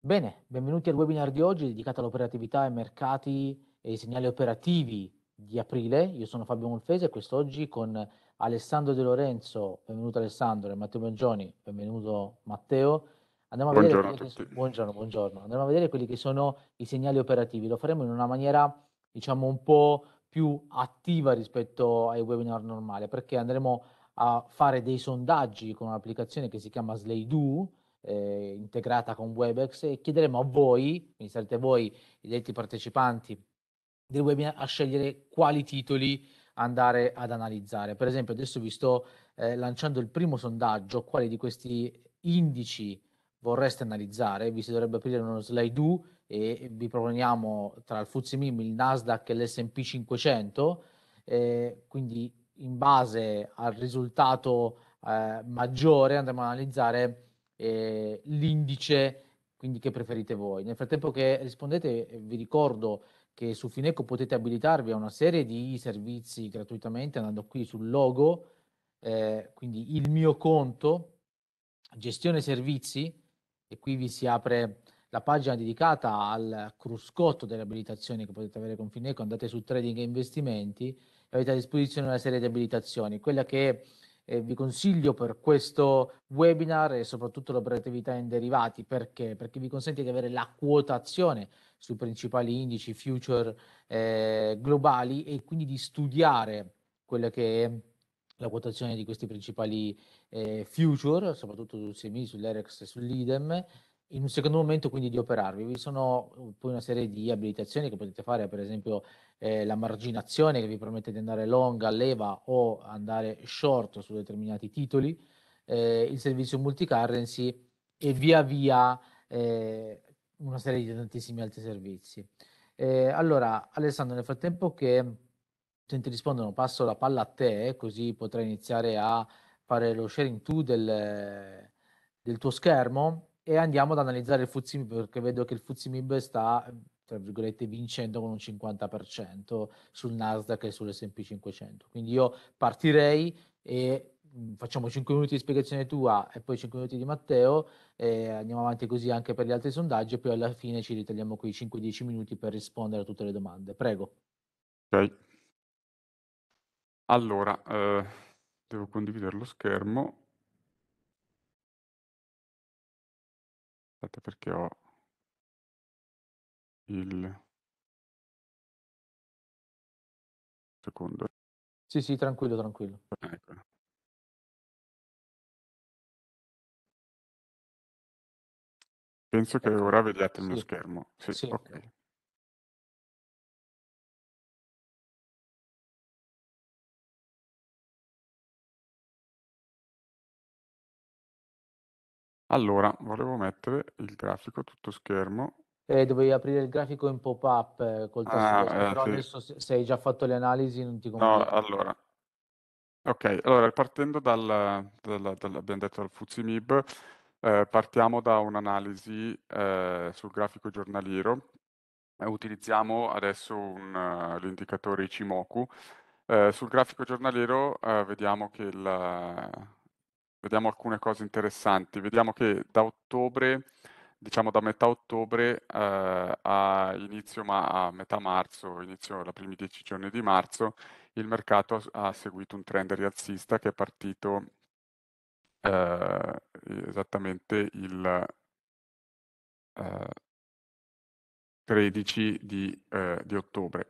Bene, benvenuti al webinar di oggi dedicato all'operatività e mercati e ai segnali operativi di aprile. Io sono Fabio Molfese e quest'oggi con Alessandro De Lorenzo, benvenuto Alessandro, e Matteo Mangioni, benvenuto Matteo. Andiamo a, vedere buongiorno, sono, buongiorno, buongiorno. Andiamo a vedere quelli che sono i segnali operativi. Lo faremo in una maniera, diciamo, un po' più attiva rispetto ai webinar normali, perché andremo a fare dei sondaggi con un'applicazione che si chiama Slaydo, eh, integrata con Webex e chiederemo a voi, quindi sarete voi i detti partecipanti del webinar, a scegliere quali titoli andare ad analizzare. Per esempio adesso vi sto eh, lanciando il primo sondaggio, quali di questi indici vorreste analizzare, vi si dovrebbe aprire uno slide do e vi proponiamo tra il FTSE MIM, il Nasdaq e l'S&P 500, eh, quindi in base al risultato eh, maggiore andremo ad analizzare eh, l'indice quindi che preferite voi. Nel frattempo che rispondete eh, vi ricordo che su Fineco potete abilitarvi a una serie di servizi gratuitamente andando qui sul logo, eh, quindi il mio conto, gestione servizi e qui vi si apre la pagina dedicata al cruscotto delle abilitazioni che potete avere con Fineco, andate su trading e investimenti e avete a disposizione una serie di abilitazioni. Quella che eh, vi consiglio per questo webinar e soprattutto l'operatività in derivati. Perché? Perché vi consente di avere la quotazione sui principali indici future eh, globali e quindi di studiare quella che è la quotazione di questi principali eh, future, soprattutto sul SEMI, sull'EREX e sull'IDEM, in un secondo momento quindi di operarvi. Vi sono uh, poi una serie di abilitazioni che potete fare, per esempio eh, la marginazione che vi permette di andare long a leva o andare short su determinati titoli, eh, il servizio multicurrency e via via eh, una serie di tantissimi altri servizi. Eh, allora Alessandro, nel frattempo che ti rispondono passo la palla a te, così potrai iniziare a fare lo sharing tu del, del tuo schermo e andiamo ad analizzare il Fuzimib perché vedo che il Fuzimib sta tra virgolette vincendo con un 50% sul Nasdaq e sull'S&P 500 quindi io partirei e mm, facciamo 5 minuti di spiegazione tua e poi 5 minuti di Matteo e andiamo avanti così anche per gli altri sondaggi e poi alla fine ci ritagliamo quei 5-10 minuti per rispondere a tutte le domande prego ok allora eh, devo condividere lo schermo Aspetta perché ho il secondo. Sì, sì, tranquillo, tranquillo. Ah, ecco. Penso che ora vediate il mio sì. schermo. Sì, sì. ok. Allora, volevo mettere il grafico tutto schermo. Eh, dovevi aprire il grafico in pop-up eh, col tasto ah, destro, eh, però sì. adesso se se hai già fatto le analisi non ti conviene. No, allora. Ok, allora partendo dal, dal- dal- abbiamo detto dal ftse eh, partiamo da un'analisi eh, sul grafico giornaliero. Eh, utilizziamo adesso un, eh, l'indicatore Ichimoku. Eh, sul grafico giornaliero eh, vediamo che il, vediamo alcune cose interessanti. Vediamo che da ottobre, diciamo da metà ottobre eh, a inizio ma a metà marzo, inizio la primi dieci giorni di marzo, il mercato ha, ha seguito un trend rialzista che è partito eh, esattamente il eh, 13 di, eh, di, ottobre.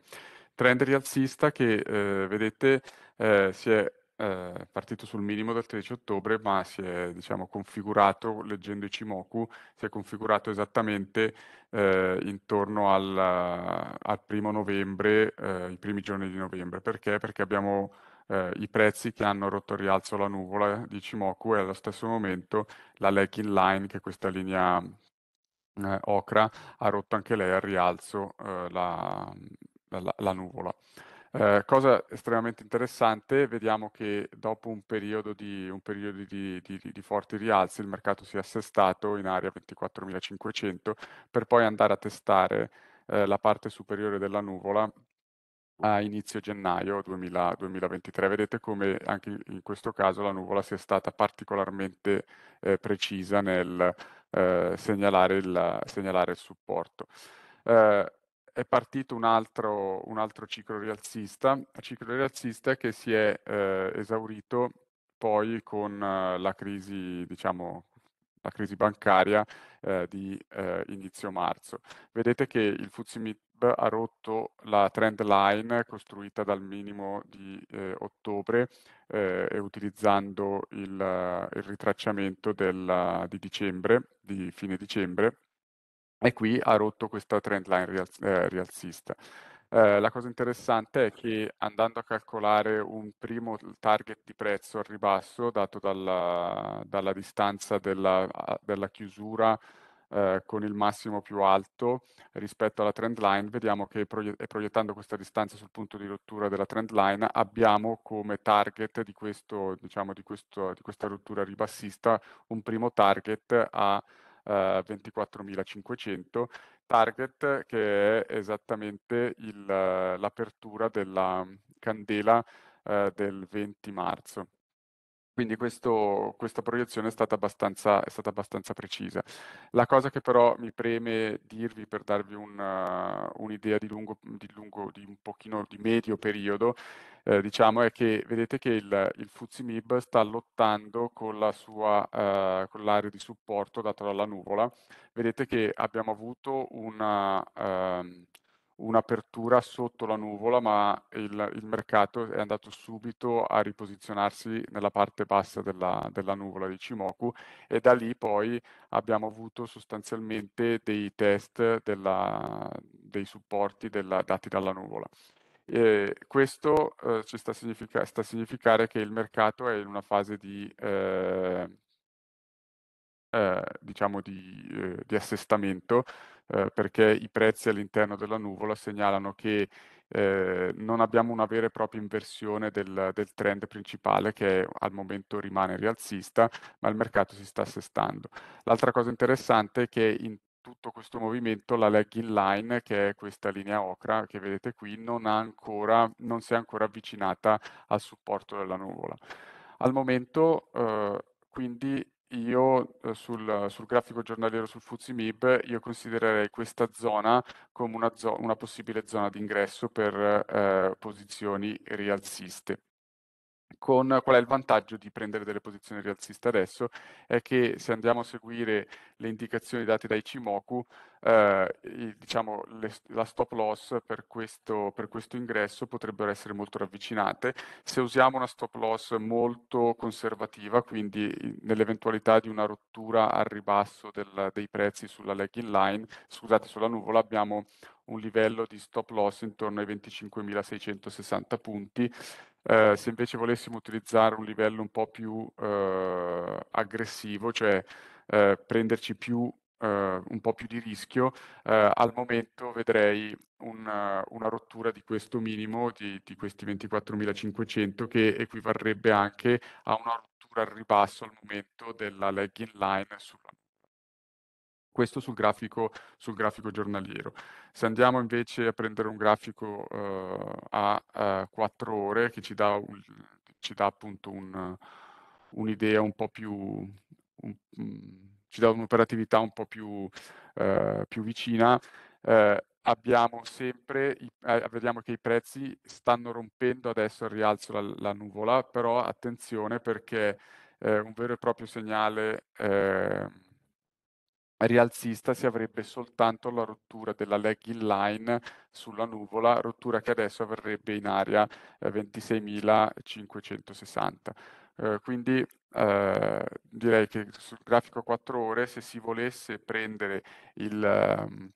Trend rialzista che eh, vedete eh, si è eh, partito sul minimo del 13 ottobre, ma si è diciamo, configurato, leggendo i Cimoku, si è configurato esattamente eh, intorno al, al, primo novembre, eh, i primi giorni di novembre. Perché? Perché abbiamo eh, i prezzi che hanno rotto il rialzo la nuvola di Cimoku e allo stesso momento la leg in line, che è questa linea eh, Ocra, ha rotto anche lei al rialzo eh, la, la, la nuvola. Eh, cosa estremamente interessante, vediamo che dopo un periodo, di, un periodo di, di, di, forti rialzi il mercato si è assestato in area 24.500 per poi andare a testare eh, la parte superiore della nuvola a inizio gennaio 2000, 2023. Vedete come anche in questo caso la nuvola sia stata particolarmente eh, precisa nel eh, segnalare il, segnalare, il, supporto. Eh, è partito un altro, un altro ciclo rialzista, ciclo rialzista che si è eh, esaurito poi con eh, la, crisi, diciamo, la crisi, bancaria eh, di eh, inizio marzo. Vedete che il FTSE ha rotto la trend line costruita dal minimo di eh, ottobre eh, e utilizzando il, il ritracciamento del, di dicembre, di fine dicembre, e qui ha rotto questa trend line rialz- eh, rialzista. Eh, la cosa interessante è che andando a calcolare un primo target di prezzo al ribasso dato dalla, dalla distanza della, della chiusura eh, con il massimo più alto rispetto alla trend line, vediamo che proiettando questa distanza sul punto di rottura della trend line abbiamo come target di, questo, diciamo, di, questo, di questa rottura ribassista un primo target a 24.500, eh, target che è esattamente l'apertura della candela eh, del 20 marzo. Quindi questo, questa proiezione è stata, è stata, abbastanza, precisa. La cosa che però mi preme dirvi per darvi uh, un'idea di, lungo, di, lungo, di un pochino di medio periodo, eh, diciamo, è che vedete che il, il Fuzimib sta lottando con la sua, eh, con l'area di supporto data dalla nuvola. Vedete che abbiamo avuto una... Eh, un'apertura sotto la nuvola, ma il, il, mercato è andato subito a riposizionarsi nella parte bassa della, della, nuvola di Cimoku e da lì poi abbiamo avuto sostanzialmente dei test della, dei supporti della, dati dalla nuvola. E questo eh, ci sta, significa, sta a significare che il mercato è in una fase di, eh, eh, diciamo di, eh, di assestamento, eh, perché i prezzi all'interno della nuvola segnalano che eh, non abbiamo una vera e propria inversione del, del, trend principale che al momento rimane rialzista, ma il mercato si sta assestando. L'altra cosa interessante è che in tutto questo movimento la leg in line, che è questa linea ocra che vedete qui, non, ancora, non si è ancora avvicinata al supporto della nuvola. Al momento eh, quindi io eh, sul, sul, grafico giornaliero sul FUZIMIB io considererei questa zona come una, zo- una possibile zona d'ingresso per eh, posizioni rialziste con qual è il vantaggio di prendere delle posizioni rialziste adesso? È che se andiamo a seguire le indicazioni date dai Cimoku, eh, diciamo, le, la stop loss per questo, per questo ingresso potrebbero essere molto ravvicinate. Se usiamo una stop loss molto conservativa, quindi nell'eventualità di una rottura al ribasso del, dei prezzi sulla leg in line, scusate, sulla nuvola, abbiamo un livello di stop loss intorno ai 25.660 punti eh, se invece volessimo utilizzare un livello un po' più eh, aggressivo, cioè eh, prenderci più, eh, un po' più di rischio, eh, al momento vedrei una, una, rottura di questo minimo, di, di questi 24.500, che equivarrebbe anche a una rottura al ribasso al momento della legging line sulla questo sul grafico, sul grafico giornaliero. Se andiamo invece a prendere un grafico uh, a uh, eh, 4 ore che ci dà, un, ci dà appunto un, un'idea un po' più... Un, mm, ci dà un'operatività un po' più, uh, più vicina, abbiamo sempre, eh, vediamo che i prezzi stanno rompendo adesso il rialzo la, la nuvola, però attenzione perché eh, un vero e proprio segnale eh, rialzista si avrebbe soltanto la rottura della leg in line sulla nuvola, rottura che adesso avverrebbe in area 26.560. Eh, eh, quindi eh, direi che sul grafico 4 ore, se si volesse prendere il, ehm,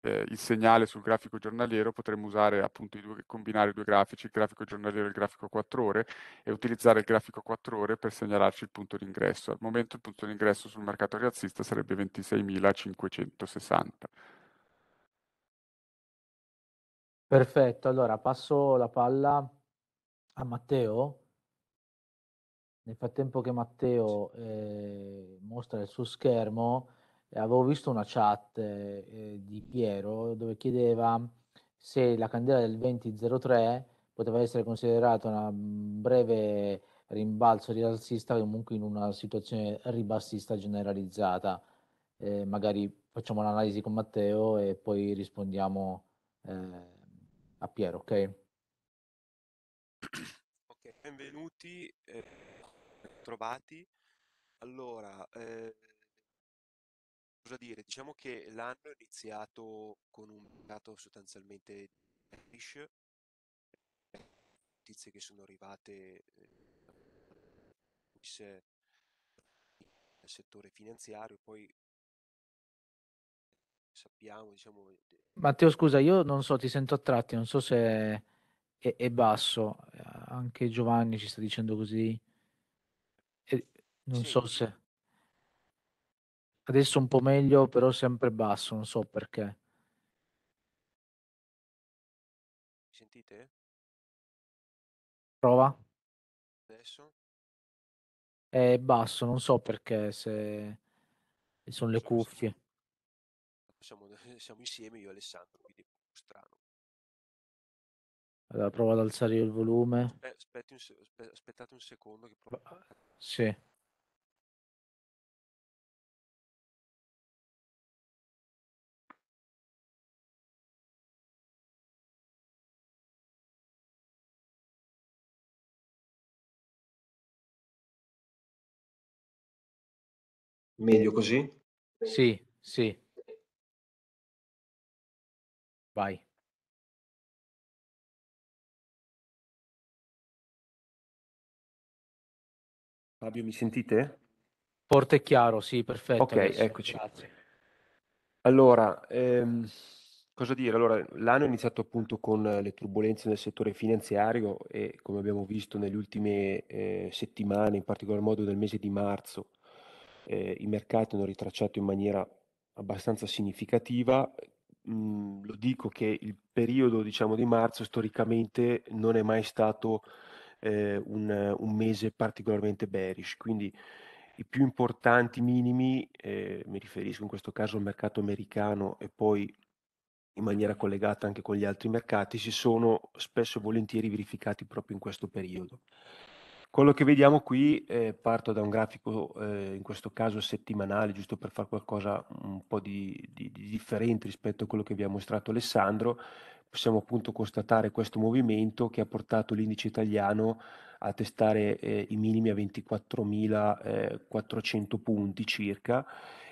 eh, il segnale sul grafico giornaliero, potremmo usare appunto i due, combinare i due grafici, il grafico giornaliero e il grafico 4 ore, e utilizzare il grafico 4 ore per segnalarci il punto d'ingresso. Al momento il punto d'ingresso sul mercato rialzista sarebbe 26.560. Perfetto, allora passo la palla a Matteo. Nel frattempo che Matteo eh, mostra il suo schermo, avevo visto una chat eh, di Piero dove chiedeva se la candela del 2003 poteva essere considerata una mm, breve rimbalzo rialzista comunque in una situazione ribassista generalizzata. Eh, magari facciamo l'analisi con Matteo e poi rispondiamo eh, a Piero, ok? Ok, benvenuti, eh, trovati. Allora, eh, cosa dire? Diciamo che l'anno è iniziato con un mercato sostanzialmente bearish, notizie che sono arrivate eh, nel settore finanziario, poi sappiamo, diciamo... Matteo, scusa, io non so, ti sento a tratti, non so se è, è basso, eh, anche Giovanni ci sta dicendo così, e non sì. so se... Adesso un po' meglio, però sempre basso, non so perché. sentite? Prova. Adesso? È basso, non so perché, se sono le cuffie. Siamo, eh, siamo insieme io e Alessandro, quindi è strano. Allora, provo ad alzare il volume. Eh, aspetti un, aspettate un secondo che provo. Sì. Meglio così? Sì, sì. Vai. Fabio, mi sentite? Forte e chiaro, sì, perfetto. Ok, adesso. eccoci. Grazie. Allora, ehm, cosa dire? Allora, l'anno è iniziato appunto con le turbulenze nel settore finanziario e come abbiamo visto nelle ultime eh, settimane, in particolar modo nel mese di marzo, eh, i mercati hanno ritracciato in maniera abbastanza significativa. Mm, lo dico che il periodo diciamo, di marzo storicamente non è mai stato eh, un, un, mese particolarmente bearish, quindi i più importanti minimi, eh, mi riferisco in questo caso al mercato americano e poi in maniera collegata anche con gli altri mercati, si sono spesso e volentieri verificati proprio in questo periodo. Quello che vediamo qui, eh, parto da un grafico eh, in questo caso settimanale, giusto per fare qualcosa un po' di, di, di differente rispetto a quello che vi ha mostrato Alessandro, possiamo appunto constatare questo movimento che ha portato l'indice italiano a testare eh, i minimi a 24.400 eh, punti circa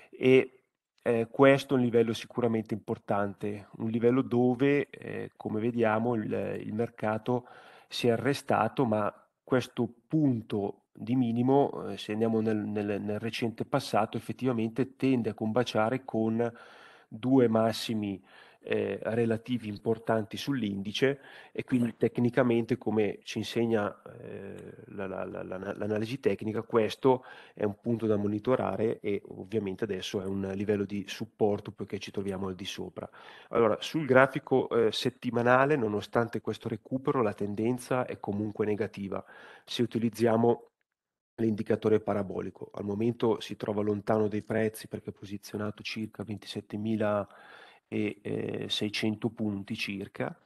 e eh, questo è un livello sicuramente importante, un livello dove, eh, come vediamo, il, il mercato si è arrestato, ma questo punto di minimo, eh, se andiamo nel, nel, nel, recente passato, effettivamente tende a combaciare con due massimi eh, relativi importanti sull'indice e quindi tecnicamente come ci insegna eh, la, la, la, l'analisi tecnica questo è un punto da monitorare e ovviamente adesso è un livello di supporto perché ci troviamo al di sopra. Allora sul grafico eh, settimanale nonostante questo recupero la tendenza è comunque negativa se utilizziamo l'indicatore parabolico. Al momento si trova lontano dai prezzi perché è posizionato circa 27.000 e eh, 600 punti circa,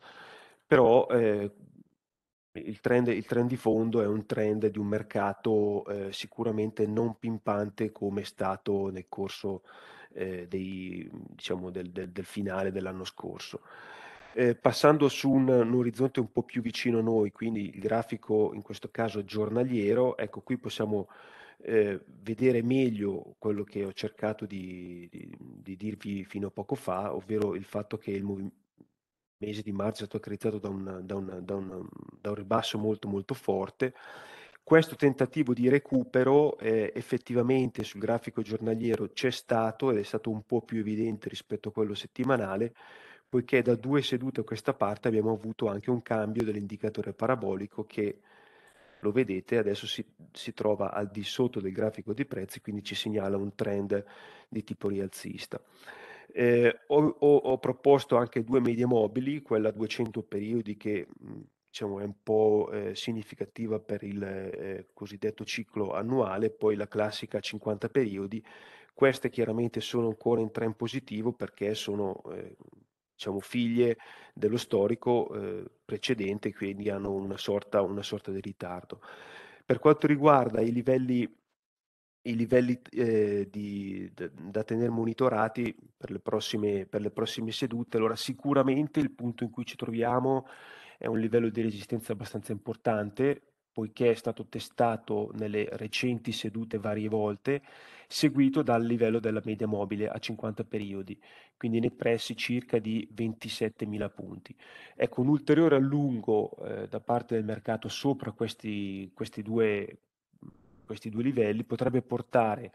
però eh, il, trend, il, trend, di fondo è un trend di un mercato eh, sicuramente non pimpante come è stato nel corso eh, dei, diciamo del, del, del, finale dell'anno scorso. Eh, passando su un, un, orizzonte un po' più vicino a noi, quindi il grafico in questo caso giornaliero, ecco qui possiamo eh, vedere meglio quello che ho cercato di, di, di, dirvi fino a poco fa, ovvero il fatto che il mov- mese di marzo è stato caratterizzato da, da, da, da un, ribasso molto molto forte. Questo tentativo di recupero eh, effettivamente sul grafico giornaliero c'è stato ed è stato un po' più evidente rispetto a quello settimanale, poiché da due sedute a questa parte abbiamo avuto anche un cambio dell'indicatore parabolico che lo vedete, adesso si, si, trova al di sotto del grafico dei prezzi, quindi ci segnala un trend di tipo rialzista. Eh, ho, ho, ho, proposto anche due medie mobili, quella a 200 periodi che diciamo, è un po' eh, significativa per il eh, cosiddetto ciclo annuale, poi la classica a 50 periodi. Queste chiaramente sono ancora in trend positivo perché sono eh, diciamo, figlie dello storico eh, precedente, quindi hanno una sorta, una sorta, di ritardo. Per quanto riguarda i livelli, i livelli eh, di, da, da tenere monitorati per le, prossime, per le prossime sedute, allora sicuramente il punto in cui ci troviamo è un livello di resistenza abbastanza importante, poiché è stato testato nelle recenti sedute varie volte, seguito dal livello della media mobile a 50 periodi, quindi nei pressi circa di 27.000 punti. Ecco, un ulteriore allungo eh, da parte del mercato sopra questi, questi, due, questi due livelli potrebbe portare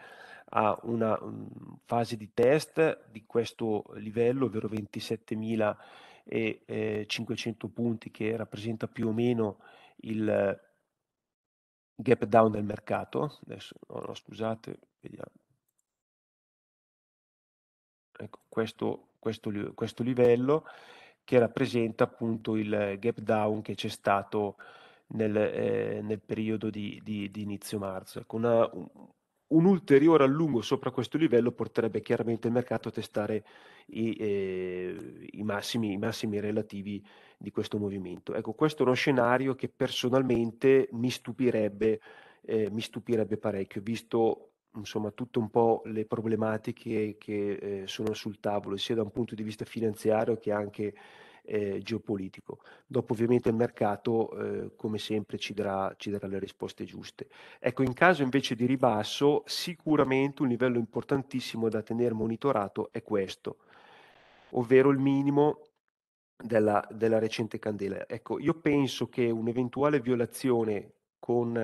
a una um, fase di test di questo livello, ovvero 27.500 eh, punti, che rappresenta più o meno il gap down del mercato, adesso no, no, scusate, vediamo. Ecco, questo, questo, questo livello che rappresenta appunto il gap down che c'è stato nel, eh, nel periodo di, di, di, inizio marzo. Ecco, una, un, un ulteriore allungo sopra questo livello porterebbe chiaramente il mercato a testare i, eh, i, massimi, i massimi relativi di questo movimento. Ecco, questo è uno scenario che personalmente mi stupirebbe, eh, mi stupirebbe parecchio, visto insomma tutte un po' le problematiche che eh, sono sul tavolo, sia da un punto di vista finanziario che anche eh, geopolitico. Dopo ovviamente il mercato, eh, come sempre, ci darà, ci darà le risposte giuste. Ecco, in caso invece di ribasso, sicuramente un livello importantissimo da tenere monitorato è questo, ovvero il minimo della, della recente candela. Ecco, io penso che un'eventuale violazione con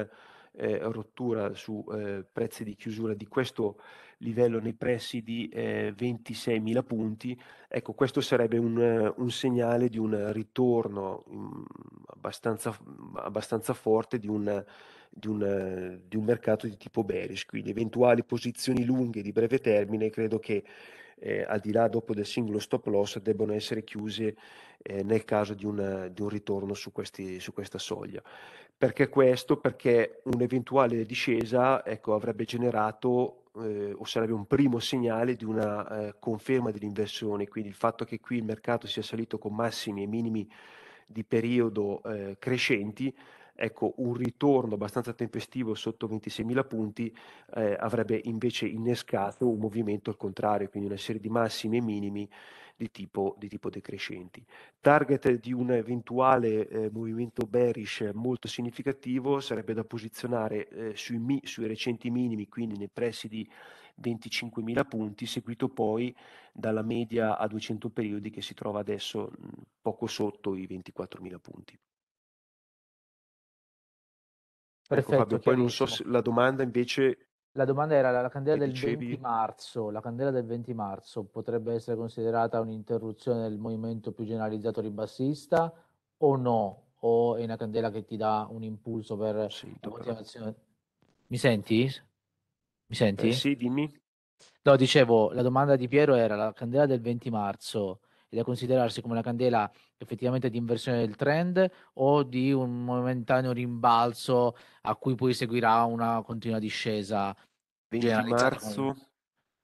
eh, rottura su eh, prezzi di chiusura di questo livello nei pressi di eh, 26.000 punti, ecco questo sarebbe un, un segnale di un ritorno mh, mm, abbastanza, abbastanza, forte di un, di, un, di un mercato di tipo bearish, quindi eventuali posizioni lunghe di breve termine credo che eh, al di là dopo del singolo stop loss, debbono essere chiuse eh, nel caso di un, di un ritorno su, questi, su, questa soglia. Perché questo? Perché un'eventuale discesa ecco, avrebbe generato eh, o sarebbe un primo segnale di una eh, conferma dell'inversione, quindi il fatto che qui il mercato sia salito con massimi e minimi di periodo eh, crescenti Ecco, un ritorno abbastanza tempestivo sotto 26.000 punti eh, avrebbe invece innescato un movimento al contrario, quindi una serie di massimi e minimi di tipo, di tipo decrescenti. Target di un eventuale eh, movimento bearish molto significativo sarebbe da posizionare eh, sui, mi, sui recenti minimi, quindi nei pressi di 25.000 punti, seguito poi dalla media a 200 periodi che si trova adesso poco sotto i 24.000 punti. Perfetto, ecco Fabio, poi non so se la domanda invece... La domanda era la candela del dicevi... 20 marzo, la candela del 20 marzo potrebbe essere considerata un'interruzione del movimento più generalizzato ribassista o no? O è una candela che ti dà un impulso per sì, motivazione? Mi senti? Mi eh, senti? Eh, sì, dimmi. No, dicevo, la domanda di Piero era la candela del 20 marzo è da considerarsi come una candela effettivamente di inversione del trend o di un momentaneo rimbalzo a cui poi seguirà una continua discesa? 20 marzo.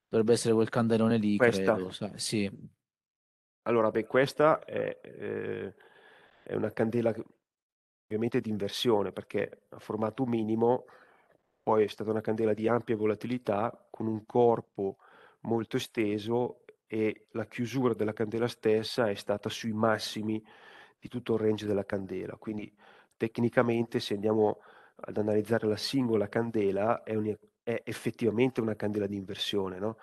Dovrebbe essere quel candelone lì, Questa. credo. Sì. Allora, beh, questa è, eh, è una candela ovviamente di inversione perché ha formato un minimo poi è stata una candela di ampia volatilità con un corpo molto esteso e la chiusura della candela stessa è stata sui massimi di tutto il range della candela. Quindi tecnicamente se andiamo ad analizzare la singola candela è, un, è effettivamente una candela di inversione. No?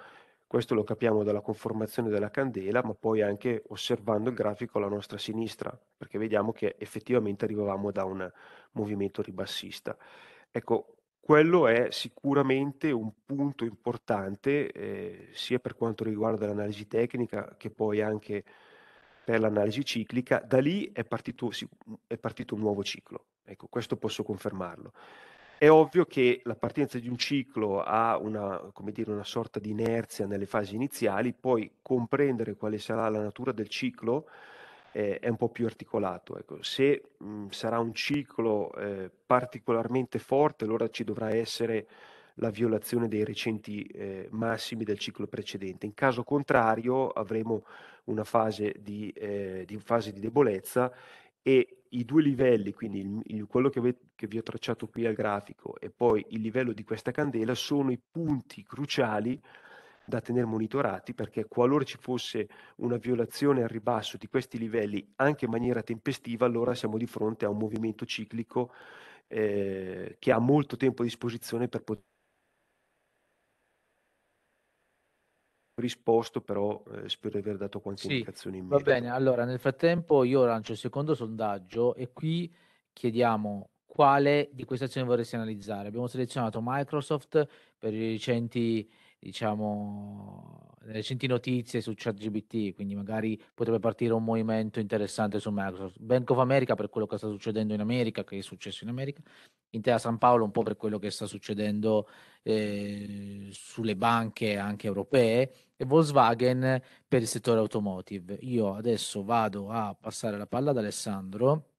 Questo lo capiamo dalla conformazione della candela, ma poi anche osservando il grafico alla nostra sinistra, perché vediamo che effettivamente arrivavamo da un movimento ribassista. Ecco, quello è sicuramente un punto importante eh, sia per quanto riguarda l'analisi tecnica che poi anche per l'analisi ciclica. Da lì è partito, è partito un nuovo ciclo, ecco, questo posso confermarlo. È ovvio che la partenza di un ciclo ha una, dire, una, sorta di inerzia nelle fasi iniziali, poi comprendere quale sarà la natura del ciclo eh, è un po' più articolato. Ecco. Se mh, mhmm, sarà un ciclo eh, particolarmente forte, allora ci dovrà essere la violazione dei recenti eh, massimi del ciclo precedente. In caso contrario avremo una fase di, eh, di, fase di debolezza e i due livelli, quindi il, il, quello che, ave, che vi ho tracciato qui al grafico e poi il livello di questa candela, sono i punti cruciali da tenere monitorati perché qualora ci fosse una violazione al ribasso di questi livelli anche in maniera tempestiva, allora siamo di fronte a un movimento ciclico eh, che ha molto tempo a disposizione per poter risposto, però eh, spero di aver dato qualche sì, indicazione in merito. Va bene, allora nel frattempo io lancio il secondo sondaggio e qui chiediamo quale di queste azioni vorresti analizzare. Abbiamo selezionato Microsoft per i recenti diciamo, le recenti notizie su ChatGPT, quindi magari potrebbe partire un movimento interessante su Microsoft. Bank of America per quello che sta succedendo in America, che è successo in America, Intera San Paolo un po' per quello che sta succedendo eh, sulle banche anche europee e Volkswagen per il settore automotive. Io adesso vado a passare la palla ad Alessandro.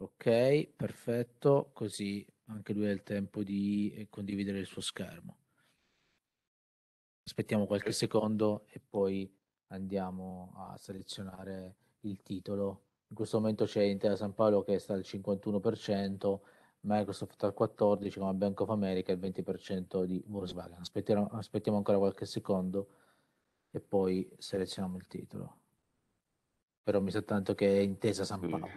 Ok, perfetto, così anche lui ha il tempo di eh, condividere il suo schermo. Aspettiamo qualche certo. secondo e poi andiamo a selezionare il titolo. In questo momento c'è Intera San Paolo che sta al 51%, Microsoft al 14% come Bank of America il 20% di Volkswagen. Aspettiamo, aspettiamo ancora qualche secondo e poi selezioniamo il titolo. Però mi sa tanto che è Intesa San Paolo.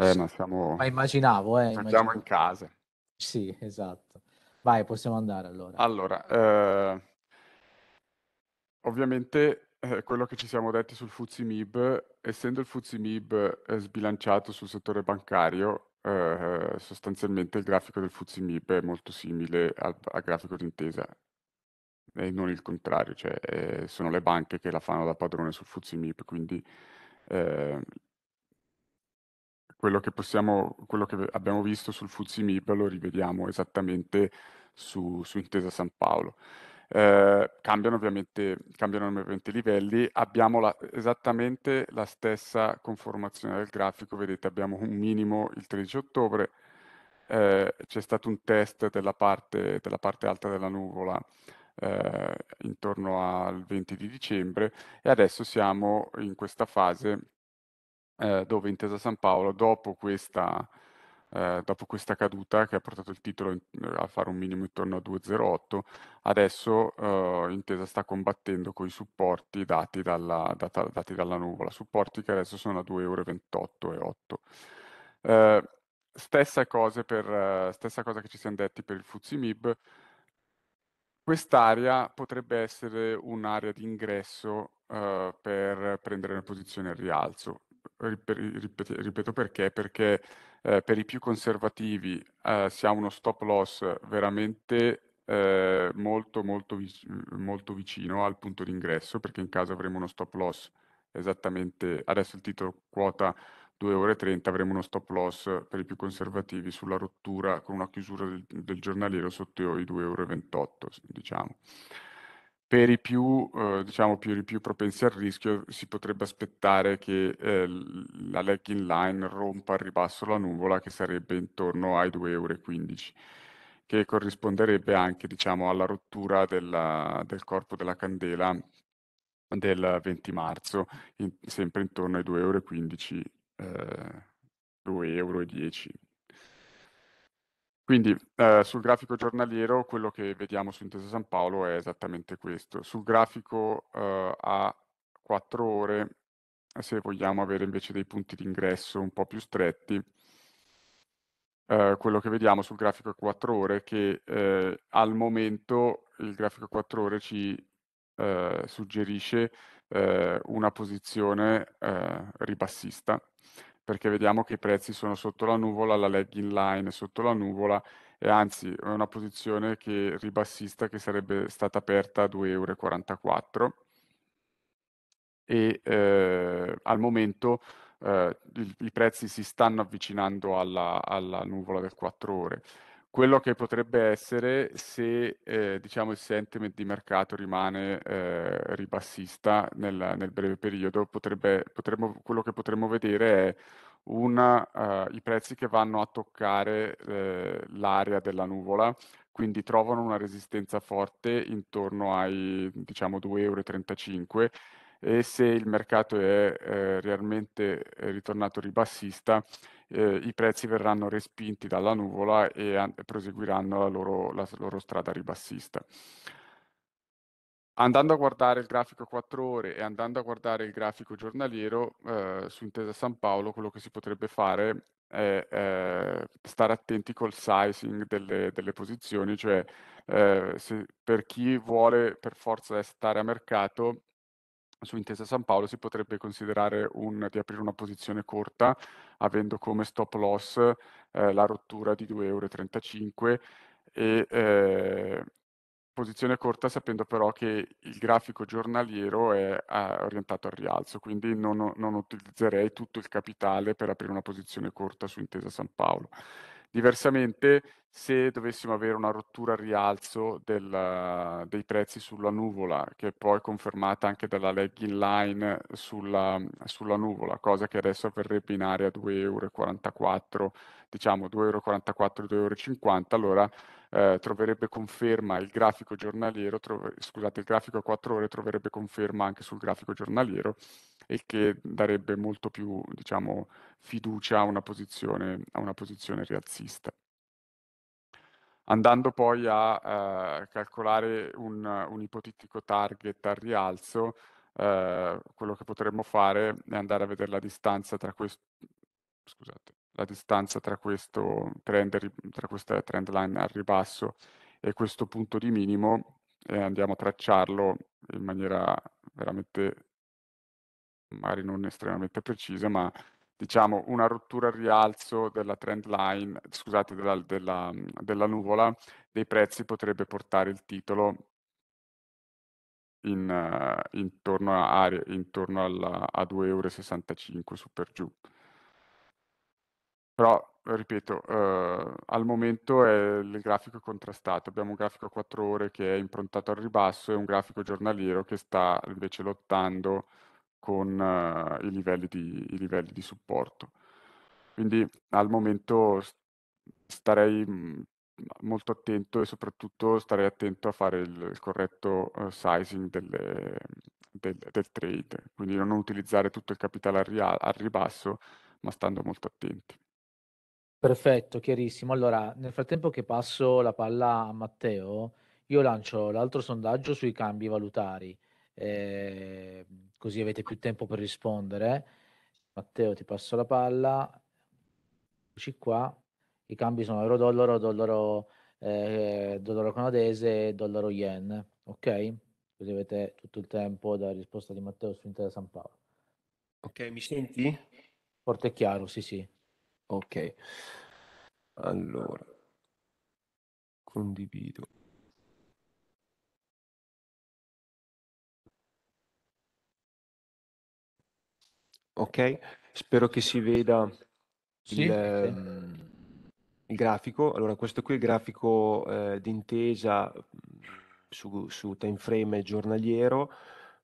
Eh, ma, siamo... ma immaginavo, eh. Immaginavo. in casa. Sì, esatto. Vai, possiamo andare allora. Allora, eh, ovviamente eh, quello che ci siamo detti sul FTSE essendo il FTSE eh, sbilanciato sul settore bancario, eh, sostanzialmente il grafico del FTSE è molto simile al, al grafico d'intesa e non il contrario, cioè eh, sono le banche che la fanno da padrone sul FTSE quindi eh, quello che, possiamo, quello che abbiamo visto sul MIB lo rivediamo esattamente su, su Intesa San Paolo. Eh, cambiano, ovviamente, cambiano ovviamente i livelli, abbiamo la, esattamente la stessa conformazione del grafico, vedete abbiamo un minimo il 13 ottobre, eh, c'è stato un test della parte, della parte alta della nuvola eh, intorno al 20 di dicembre e adesso siamo in questa fase eh, dove Intesa San Paolo, dopo questa, eh, dopo questa, caduta che ha portato il titolo a fare un minimo intorno a 2,08, adesso eh, Intesa sta combattendo con i supporti dati dalla, data, dati dalla, nuvola, supporti che adesso sono a 2,28 eh, Stessa cosa, per, stessa cosa che ci siamo detti per il Fuzimib, quest'area potrebbe essere un'area di ingresso eh, per prendere una posizione al rialzo ripeto perché, perché eh, per i più conservativi eh, si ha uno stop loss veramente eh, molto, molto, molto vicino al punto d'ingresso, perché in caso avremo uno stop loss esattamente, adesso il titolo quota 2 ore avremo uno stop loss per i più conservativi sulla rottura con una chiusura del, del giornaliero sotto i 2,28 euro, diciamo per i più, eh, diciamo, più, più, propensi al rischio si potrebbe aspettare che eh, la leg line rompa al ribasso la nuvola che sarebbe intorno ai 2,15 euro, che corrisponderebbe anche diciamo, alla rottura della, del corpo della candela del 20 marzo, in, sempre intorno ai 2,15 eh, euro, eh, 2,10 euro. Quindi eh, sul grafico giornaliero quello che vediamo su Intesa San Paolo è esattamente questo. Sul grafico eh, a 4 ore, se vogliamo avere invece dei punti di ingresso un po' più stretti, eh, quello che vediamo sul grafico a 4 ore è che eh, al momento il grafico a 4 ore ci eh, suggerisce eh, una posizione ribassista perché vediamo che i prezzi sono sotto la nuvola, la leg in line sotto la nuvola e anzi è una posizione che ribassista che sarebbe stata aperta a 2,44 euro e eh, al momento eh, i, i prezzi si stanno avvicinando alla, alla nuvola del 4 ore quello che potrebbe essere se eh, diciamo, il sentiment di mercato rimane eh, ribassista nel, nel breve periodo, potrebbe, potremmo, quello che potremmo vedere è una, uh, i prezzi che vanno a toccare eh, l'area della nuvola, quindi trovano una resistenza forte intorno ai diciamo, 2,35 euro e se il mercato è ehm, realmente ehm, ritornato ribassista eh, i prezzi verranno respinti dalla nuvola e an- proseguiranno la loro, la loro strada ribassista. Andando a guardare il grafico 4 ore e andando a guardare il grafico giornaliero, eh, su Intesa San Paolo quello che si potrebbe fare è eh, stare attenti col sizing delle, delle posizioni, cioè eh, se, per chi vuole per forza stare a mercato su Intesa San Paolo si potrebbe considerare un, di aprire una posizione corta avendo come stop loss eh, la rottura di 2,35 euro e eh, posizione corta sapendo però che il grafico giornaliero è, è orientato al rialzo, quindi non, non utilizzerei tutto il capitale per aprire una posizione corta su Intesa San Paolo. Diversamente, se dovessimo avere una rottura al rialzo del, dei prezzi sulla nuvola, che poi è confermata anche dalla leg line sulla, sulla nuvola, cosa che adesso avverrebbe in area 2,44 euro diciamo 2,44 euro, 2,50 euro, allora eh, troverebbe conferma il grafico giornaliero, trove, scusate, il grafico a 4 ore troverebbe conferma anche sul grafico giornaliero e che darebbe molto più diciamo, fiducia a una posizione, a una posizione rialzista andando poi a eh, calcolare un, un, ipotetico target al rialzo, eh, quello che potremmo fare è andare a vedere la distanza tra questo, scusate, la distanza tra, questo trend, tra questa trend line al ribasso e questo punto di minimo e eh, andiamo a tracciarlo in maniera veramente magari non estremamente precisa, ma diciamo una rottura al rialzo della trend line, scusate, della, della, della nuvola dei prezzi potrebbe portare il titolo in, uh, intorno, a, intorno alla, a 2,65 euro su per giù. Però, ripeto, eh, al momento è il grafico contrastato. Abbiamo un grafico a 4 ore che è improntato al ribasso e un grafico giornaliero che sta invece lottando con eh, i, livelli di, i, livelli di, supporto. Quindi al momento starei mm, molto attento e soprattutto starei attento a fare il, il corretto uh, sizing delle, del, del, trade, quindi non utilizzare tutto il capitale al, ria- al ribasso, ma stando molto attenti. Perfetto, chiarissimo. Allora, nel frattempo che passo la palla a Matteo, io lancio l'altro sondaggio sui cambi valutari, ehm, così avete più tempo per rispondere. Matteo, ti passo la palla. Eccoci qua. I cambi sono euro-dollaro, dollaro, eh, dollaro canadese e dollaro yen. Ok? Così avete tutto il tempo dalla risposta di Matteo su Intesa San Paolo. Ok, mi senti? Forte e chiaro, sì, sì. Ok, allora condivido. Ok, spero che si veda sì, il, ehm, il grafico. Allora, questo qui è il grafico eh, d'intesa mm, su, su time frame giornaliero.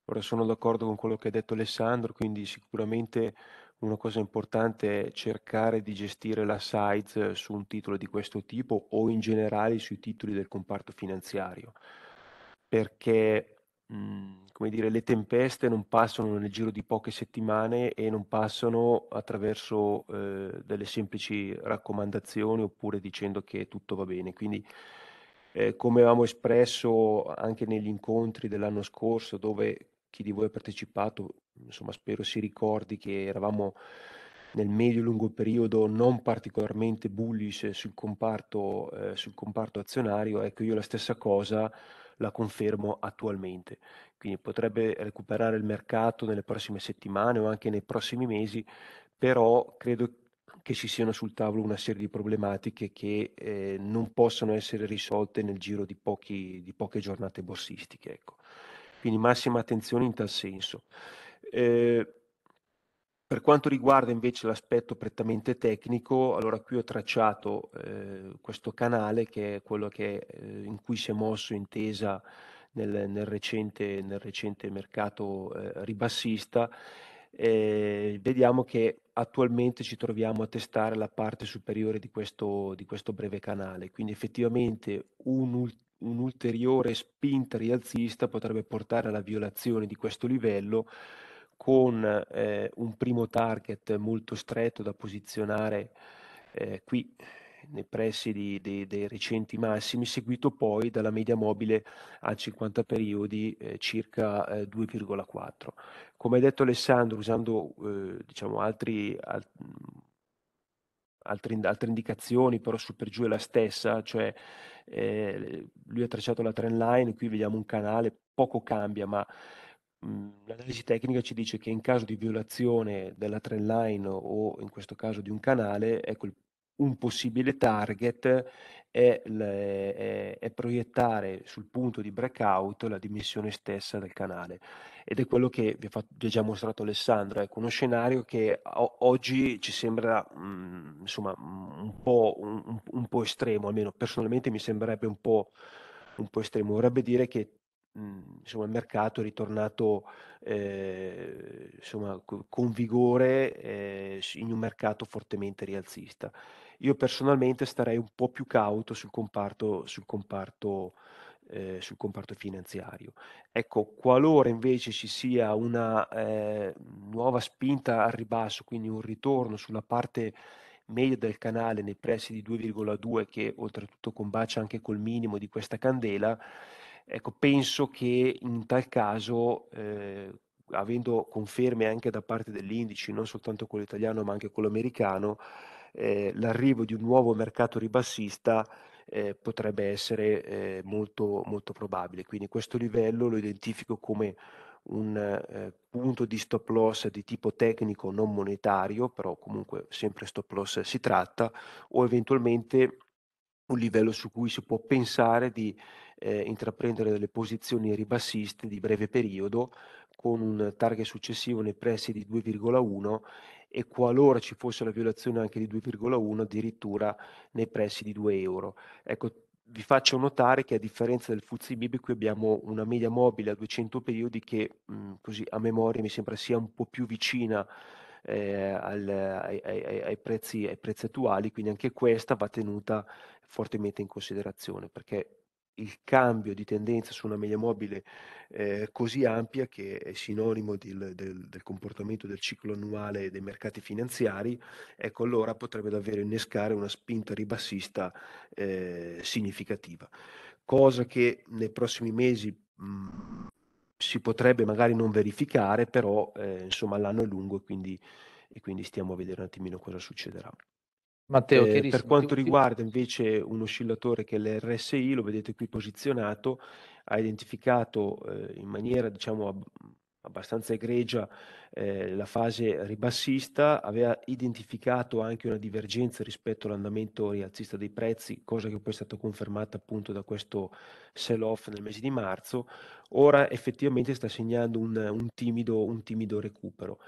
Ora sono d'accordo con quello che ha detto Alessandro, quindi sicuramente una cosa importante è cercare di gestire la size eh, su un titolo di questo tipo o in generale sui titoli del comparto finanziario, perché mhmm, come dire, le tempeste non passano nel giro di poche settimane e non passano attraverso eh, delle semplici raccomandazioni oppure dicendo che tutto va bene. Quindi eh, come avevamo espresso anche negli incontri dell'anno scorso, dove chi di voi ha partecipato, insomma, spero si ricordi che eravamo nel medio-lungo periodo non particolarmente bullish sul comparto, eh, sul comparto azionario, ecco io la stessa cosa la confermo attualmente. Quindi potrebbe recuperare il mercato nelle prossime settimane o anche nei prossimi mesi, però credo che ci siano sul tavolo una serie di problematiche che eh, non possono essere risolte nel giro di, pochi, di poche giornate borsistiche. Ecco quindi massima attenzione in tal senso. Eh, per quanto riguarda invece l'aspetto prettamente tecnico, allora qui ho tracciato eh, questo canale che è quello che, eh, in cui si è mosso Intesa nel, nel, recente, nel recente, mercato ehm, ribassista. Ehm, vediamo che attualmente ci troviamo a testare la parte superiore di questo, di questo breve canale, quindi effettivamente un, un'ulteriore spinta rialzista potrebbe portare alla violazione di questo livello con eh, un primo target molto stretto da posizionare eh, qui nei pressi di, di, dei recenti massimi, seguito poi dalla media mobile a 50 periodi eh, circa 2,4. Eh, Come ha detto Alessandro, usando eh, diciamo altri, al, altre, altre indicazioni, però su per giù è la stessa, cioè eh, lui ha tracciato la trend line, qui vediamo un canale, poco cambia, ma mhmm, l'analisi tecnica ci dice che in caso di violazione della trend line o in questo caso di un canale, ecco, un possibile target è, le, è, è, proiettare sul punto di breakout la dimensione stessa del canale. Ed è quello che vi ha, fatto, vi ha già mostrato Alessandro, ecco, uno scenario che o- oggi ci sembra mh, mm, insomma, mm, un po', un, un po', estremo, almeno personalmente mi sembrerebbe un po', un po estremo, vorrebbe dire che mh, mm, insomma, il mercato è ritornato eh, insomma, con vigore eh, in un mercato fortemente rialzista. Io personalmente starei un po' più cauto sul comparto sul comparto ehm, sul comparto finanziario. Ecco, qualora invece ci sia una, ehm, nuova spinta al ribasso, quindi un ritorno sulla parte media del canale nei pressi di 2,2 che oltretutto combacia anche col minimo di questa candela, ecco penso che in tal caso, ehm, avendo conferme anche da parte dell'indice, non soltanto quello italiano ma anche quello americano eh, l'arrivo di un nuovo mercato ribassista eh, potrebbe essere eh, molto, molto probabile. Quindi questo livello lo identifico come un eh, punto di stop loss di tipo tecnico non monetario, però comunque sempre stop loss si tratta, o eventualmente un livello su cui si può pensare di eh, intraprendere delle posizioni ribassiste di breve periodo con un target successivo nei pressi di 2,1 e qualora ci fosse la violazione anche di 2,1 addirittura nei pressi di 2 euro. Ecco, vi faccio notare che a differenza del Fuzzi Bib qui abbiamo una media mobile a 200 periodi che mh, mm, così a memoria mi sembra sia un po' più vicina eh, al, ai, ai, ai, prezzi, ai prezzi attuali, quindi anche questa va tenuta fortemente in considerazione perché il cambio di tendenza su una media mobile eh, così ampia che è sinonimo del, del, del, comportamento del ciclo annuale dei mercati finanziari, ecco allora potrebbe davvero innescare una spinta ribassista eh, significativa, cosa che nei prossimi mesi mh, mhmm, si potrebbe magari non verificare, però eh, insomma l'anno è lungo e quindi, e quindi stiamo a vedere un attimino cosa succederà. Matteo, Eh, per quanto riguarda invece un oscillatore che è l'RSI, lo vedete qui posizionato, ha identificato eh, in maniera diciamo ab- abbastanza egregia eh, la fase ribassista, aveva identificato anche una divergenza rispetto all'andamento rialzista dei prezzi, cosa che poi è stata confermata appunto da questo sell-off nel mese di marzo, ora effettivamente sta segnando un, un timido, un timido recupero.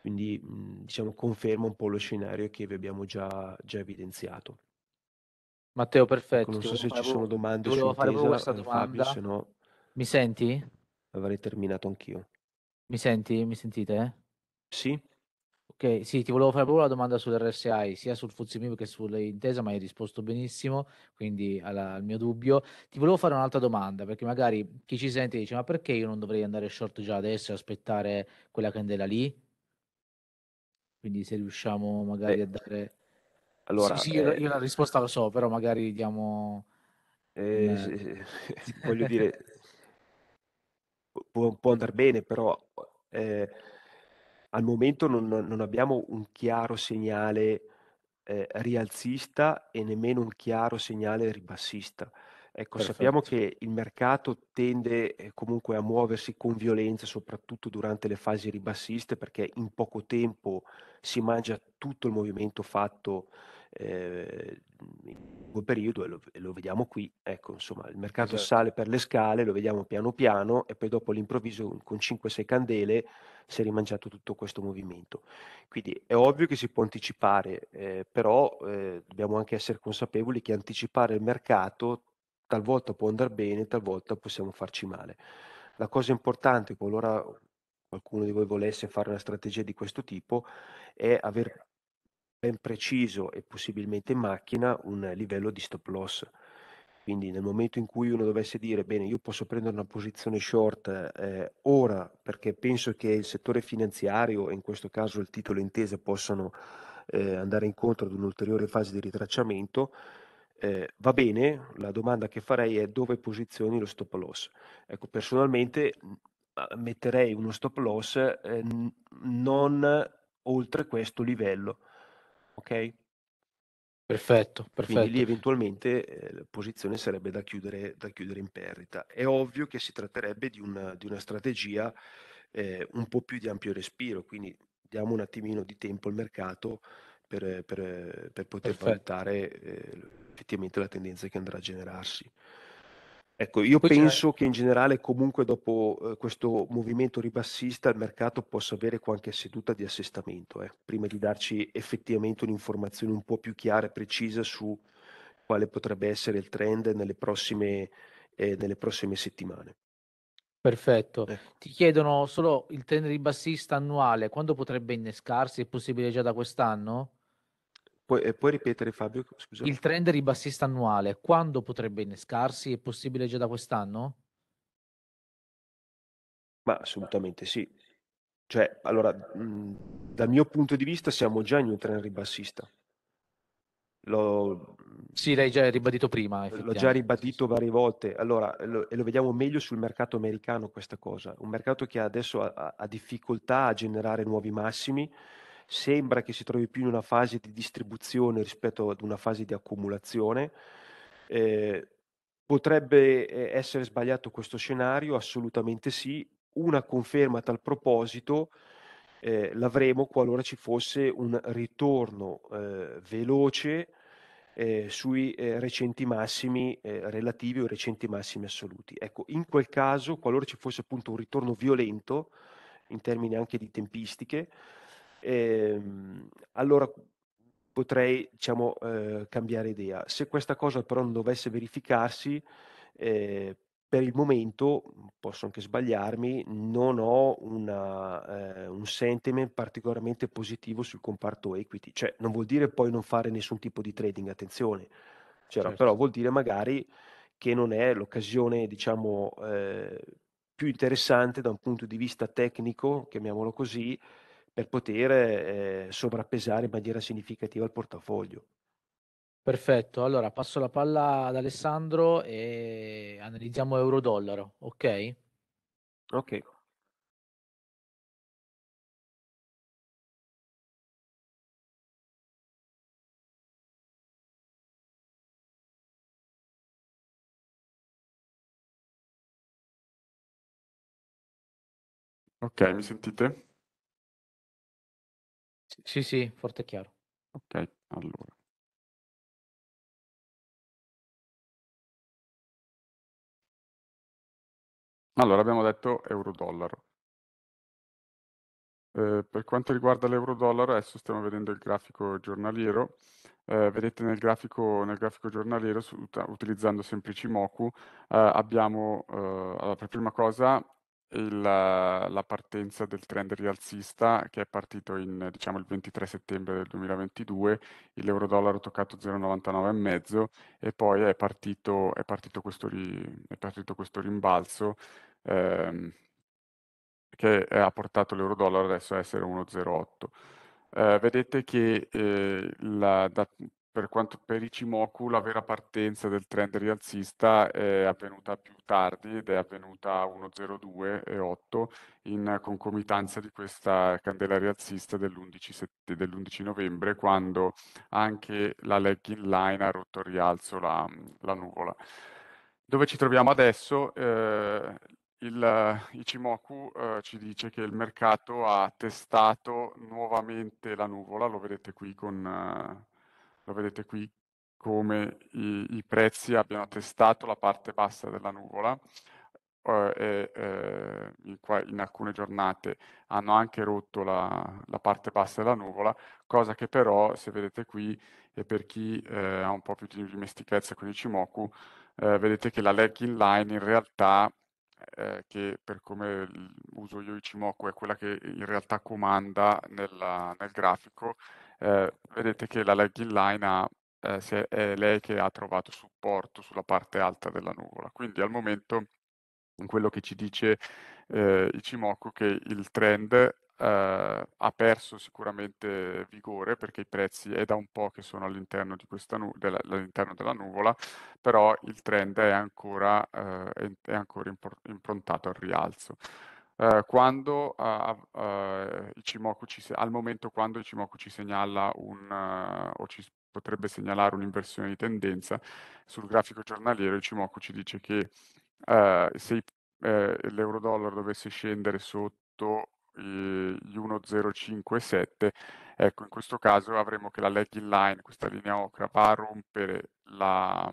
Quindi mhmm, diciamo conferma un po' lo scenario che vi abbiamo già, già evidenziato. Matteo, ecco, perfetto. Non so se ci sono domande volevo fare questa eh, domanda. Fabio, se no... Mi senti? Avrei terminato anch'io. Mi senti? Mi sentite? Sì. Ok, sì, ti volevo fare proprio la domanda sull'RSI, sia sul Fuzimib che sull'intesa, ma hai risposto benissimo, quindi alla, al mio dubbio. Ti volevo fare un'altra domanda, perché magari chi ci sente dice, ma perché io non dovrei andare short già adesso e aspettare quella candela lì? Quindi se riusciamo magari Beh, a dare... Allora, sì, sì io, eh, io, la risposta lo so, però magari diamo... Eh, un, eh, voglio dire, può, può andare bene, però eh, al momento non, non, abbiamo un chiaro segnale eh, rialzista e nemmeno un chiaro segnale ribassista. Ecco, Perfetto. sappiamo che il mercato tende eh, comunque a muoversi con violenza, soprattutto durante le fasi ribassiste, perché in poco tempo si mangia tutto il movimento fatto eh, in quel periodo e lo, e lo, vediamo qui. Ecco, insomma, il mercato esatto. sale per le scale, lo vediamo piano piano e poi dopo all'improvviso con 5-6 candele si è rimangiato tutto questo movimento. Quindi è ovvio che si può anticipare, eh, però eh, dobbiamo anche essere consapevoli che anticipare il mercato talvolta può andare bene, talvolta possiamo farci male. La cosa importante, qualora qualcuno di voi volesse fare una strategia di questo tipo, è aver ben preciso e possibilmente in macchina un livello di stop loss. Quindi nel momento in cui uno dovesse dire, bene, io posso prendere una posizione short eh, ora perché penso che il settore finanziario, e in questo caso il titolo intesa, possano eh, andare incontro ad un'ulteriore fase di ritracciamento, eh, va bene, la domanda che farei è dove posizioni lo stop loss. Ecco, personalmente mhmm, metterei uno stop loss eh, non oltre questo livello, ok? Perfetto, perfetto. Quindi lì eventualmente eh, la posizione sarebbe da chiudere, da chiudere, in perdita. È ovvio che si tratterebbe di una, di una strategia ehm, un po' più di ampio respiro, quindi diamo un attimino di tempo al mercato per, per, per poter Perfetto. valutare eh, effettivamente la tendenza che andrà a generarsi. Ecco, io Poi penso c'è... che in generale comunque dopo eh, questo movimento ribassista il mercato possa avere qualche seduta di assestamento, eh, prima di darci effettivamente un'informazione un po' più chiara e precisa su quale potrebbe essere il trend nelle prossime, eh, nelle prossime settimane. Perfetto. Ecco. Ti chiedono solo il trend ribassista annuale, quando potrebbe innescarsi? È possibile già da quest'anno? Puoi, puoi ripetere Fabio? Scusa. Il trend ribassista annuale, quando potrebbe innescarsi? È possibile già da quest'anno? Ma assolutamente sì. Cioè, allora, mh, mhmm, dal mio punto di vista siamo già in un trend ribassista. L'ho, sì, l'hai già ribadito prima. L'ho già ribadito varie volte. Allora, lo, e lo vediamo meglio sul mercato americano questa cosa. Un mercato che adesso ha, ha difficoltà a generare nuovi massimi, sembra che si trovi più in una fase di distribuzione rispetto ad una fase di accumulazione. Eh, potrebbe eh, essere sbagliato questo scenario? Assolutamente sì. Una conferma a tal proposito eh, l'avremo qualora ci fosse un ritorno eh, veloce eh, sui eh, recenti massimi relativi o recenti massimi assoluti. Ecco, in quel caso, qualora ci fosse appunto un ritorno violento, in termini anche di tempistiche, Ehm, allora potrei diciamo, eh, cambiare idea. Se questa cosa però non dovesse verificarsi, eh, per il momento, mm, posso anche sbagliarmi, non ho una, eh, un sentiment particolarmente positivo sul comparto equity, cioè non vuol dire poi non fare nessun tipo di trading, attenzione, cioè, certo. però vuol dire magari che non è l'occasione, diciamo, eh, più interessante da un punto di vista tecnico, chiamiamolo così, per poter eh, sovrappesare in maniera significativa il portafoglio. Perfetto, allora passo la palla ad Alessandro e analizziamo euro-dollaro, ok? Ok. Ok, mi sentite? Sì, sì, forte e chiaro. Ok, allora. Allora, abbiamo detto euro-dollaro. Eh, per quanto riguarda l'euro-dollaro, adesso stiamo vedendo il grafico giornaliero. Eh, vedete nel grafico, nel grafico giornaliero, su, utilizzando semplici Moku, eh, abbiamo eh, allora, per prima cosa il, la partenza del trend rialzista che è partito in, diciamo, il 23 settembre del 2022, l'euro-dollaro ha toccato 0,99,5 e poi è partito, è partito, questo, ri, è partito questo rimbalzo ehm, che ha portato l'euro-dollaro adesso a essere 1,08. Eh, vedete che eh, la, da, per quanto per Ichimoku la vera partenza del trend rialzista è avvenuta più tardi ed è avvenuta a 1,02 e 8 in concomitanza di questa candela rialzista dell'11, sette, dell'11 novembre quando anche la leg in line ha rotto il rialzo la, la nuvola. Dove ci troviamo adesso? Eh, il Ichimoku eh, ci dice che il mercato ha testato nuovamente la nuvola, lo vedete qui con... Eh, lo vedete qui come i, i prezzi abbiano testato la parte bassa della nuvola eh, e eh, in, qua, in, alcune giornate hanno anche rotto la, la, parte bassa della nuvola, cosa che però, se vedete qui, e per chi eh, ha un po' più di dimestichezza con i Cimoku, eh, vedete che la lagging line in realtà eh, che per come uso io i Ichimoku è quella che in realtà comanda nella, nel grafico eh, vedete che la lagging line ha, eh, è, è lei che ha trovato supporto sulla parte alta della nuvola. Quindi al momento quello che ci dice eh, Ichimoku che il trend Uh, ha perso sicuramente vigore perché i prezzi è da un po' che sono all'interno, nu- della, all'interno della, nuvola, però il trend è ancora, uh, è ancora impor- improntato al rialzo eh, quando, ah, eh, ci, al momento quando il Cimoku ci segnala un, eh, o ci potrebbe segnalare un'inversione di tendenza, sul grafico giornaliero il Cimoku ci dice che eh, se eh, l'euro-dollaro dovesse scendere sotto gli 1057, ecco in questo caso avremo che la lagging line, questa linea ocra, va a rompere la,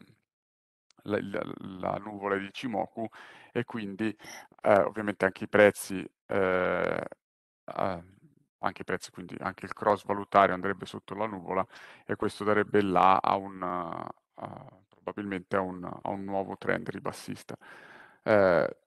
la, la, la nuvola di Cimoku e quindi eh, ovviamente anche i prezzi, eh, eh, anche i prezzi, quindi anche il cross valutario andrebbe sotto la nuvola e questo darebbe là a un, uh, probabilmente a un, a un, nuovo trend ribassista. Eh,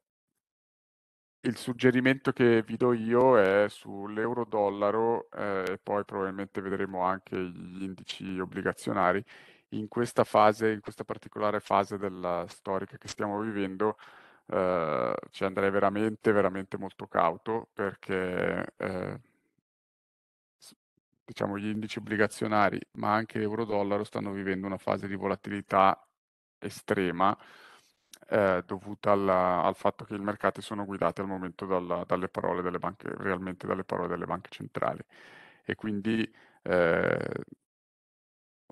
il suggerimento che vi do io è sull'euro-dollaro eh, e poi probabilmente vedremo anche gli indici obbligazionari in questa fase, in questa particolare fase della storica che stiamo vivendo, eh, ci andrei veramente, veramente molto cauto perché eh, diciamo, gli indici obbligazionari, ma anche l'euro-dollaro, stanno vivendo una fase di volatilità estrema eh, dovuta alla, al fatto che i mercati sono guidati al momento dalla, dalle parole delle banche, realmente dalle parole delle banche centrali. E quindi eh,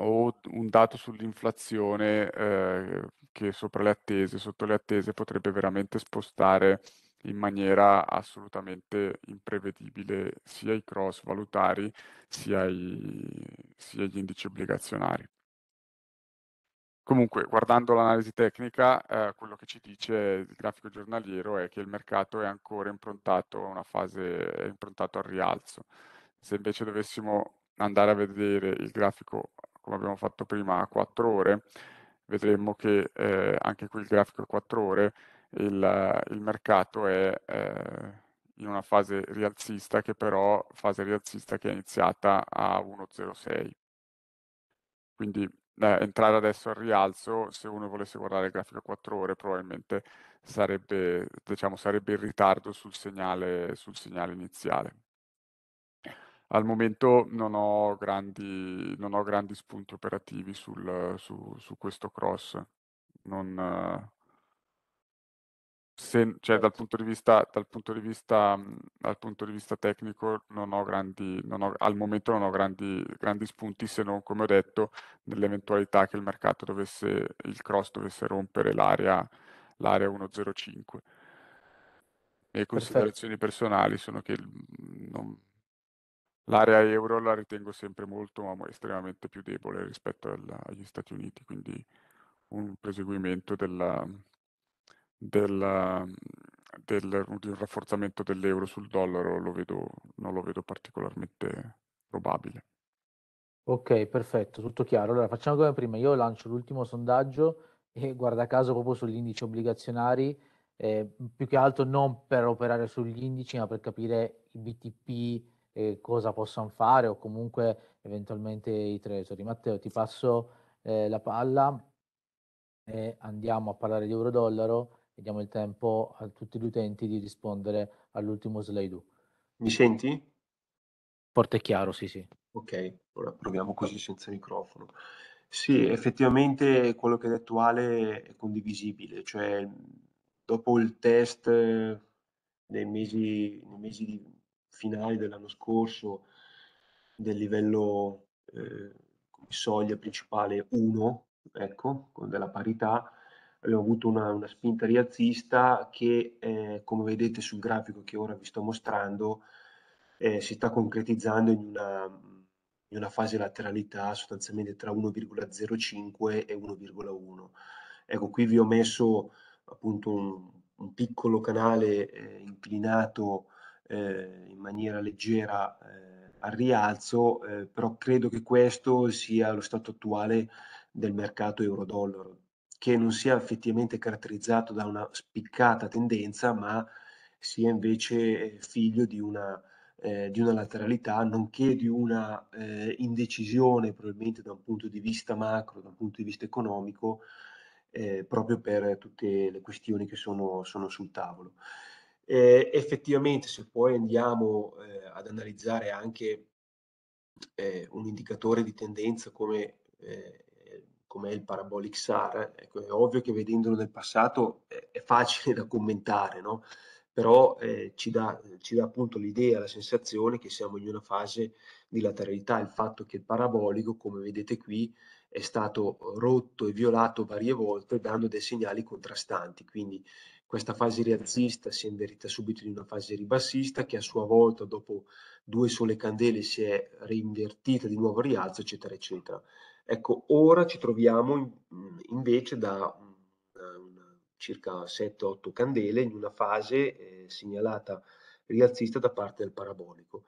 o un dato sull'inflazione eh, che sopra le attese, sotto le attese potrebbe veramente spostare in maniera assolutamente imprevedibile sia i cross valutari sia, i, sia gli indici obbligazionari. Comunque, guardando l'analisi tecnica, eh, quello che ci dice il grafico giornaliero è che il mercato è ancora improntato a una fase, improntato al rialzo. Se invece dovessimo andare a vedere il grafico, come abbiamo fatto prima, a 4 ore, vedremo che eh, anche qui il grafico a 4 ore, il, il mercato è eh, in una fase rialzista che però fase rialzista che è iniziata a 1.06. Quindi eh, entrare adesso al rialzo, se uno volesse guardare il grafico a 4 ore, probabilmente sarebbe, diciamo, sarebbe in ritardo sul segnale, sul segnale iniziale al momento non ho grandi, non ho grandi spunti operativi sul, su, su, questo cross. Non, se, cioè, dal certo. punto di vista, dal punto di vista, mhmm, dal punto di vista tecnico non ho grandi, non ho, al momento non ho grandi, grandi, spunti se non, come ho detto, nell'eventualità che il mercato dovesse, il cross dovesse rompere l'area, l'area 105. Le considerazioni Perfetto. personali sono che mhmm, non, L'area euro la ritengo sempre molto, ma estremamente più debole rispetto alla, agli Stati Uniti, quindi un proseguimento della, della, del, di rafforzamento dell'euro sul dollaro lo vedo, non lo vedo particolarmente probabile. Ok, perfetto, tutto chiaro. Allora facciamo come prima, io lancio l'ultimo sondaggio e guarda caso proprio sugli indici obbligazionari, eh, più che altro non per operare sugli indici, ma per capire i BTP eh, cosa possono fare o comunque eventualmente i tresori. Matteo, ti passo eh, la palla e andiamo a parlare di euro-dollaro e diamo il tempo a tutti gli utenti di rispondere all'ultimo slide. Mi senti? Forte e chiaro, sì, sì. Ok, ora proviamo così senza microfono. Sì, effettivamente quello che è attuale è condivisibile, cioè dopo il test eh, nei mesi, nei mesi di finali dell'anno scorso del livello eh, soglia principale 1, ecco, della parità, abbiamo avuto una, una spinta rialzista che, eh, come vedete sul grafico che ora vi sto mostrando, eh, si sta concretizzando in una, in una fase lateralità sostanzialmente tra 1,05 e 1,1. Ecco, qui vi ho messo appunto un, un piccolo canale eh, inclinato eh, in maniera leggera eh, al rialzo, eh, però credo che questo sia lo stato attuale del mercato euro-dollaro, che non sia effettivamente caratterizzato da una spiccata tendenza, ma sia invece eh, figlio di una, eh, di una lateralità, nonché di una eh, indecisione probabilmente da un punto di vista macro, da un punto di vista economico, eh, proprio per tutte le questioni che sono, sono sul tavolo. Eh, effettivamente, se poi andiamo eh, ad analizzare anche eh, un indicatore di tendenza come, eh, come, è il Parabolic SAR, ecco, è ovvio che vedendolo nel passato eh, è facile da commentare, no? però eh, ci dà, ci, dà, appunto l'idea, la sensazione che siamo in una fase di lateralità, il fatto che il parabolico, come vedete qui, è stato rotto e violato varie volte dando dei segnali contrastanti, quindi questa fase rialzista si è invertita subito in una fase ribassista che a sua volta dopo due sole candele si è reinvertita di nuovo a rialzo, eccetera, eccetera. Ecco, ora ci troviamo in, invece da circa 7-8 candele in una fase eh, segnalata rialzista da parte del parabolico.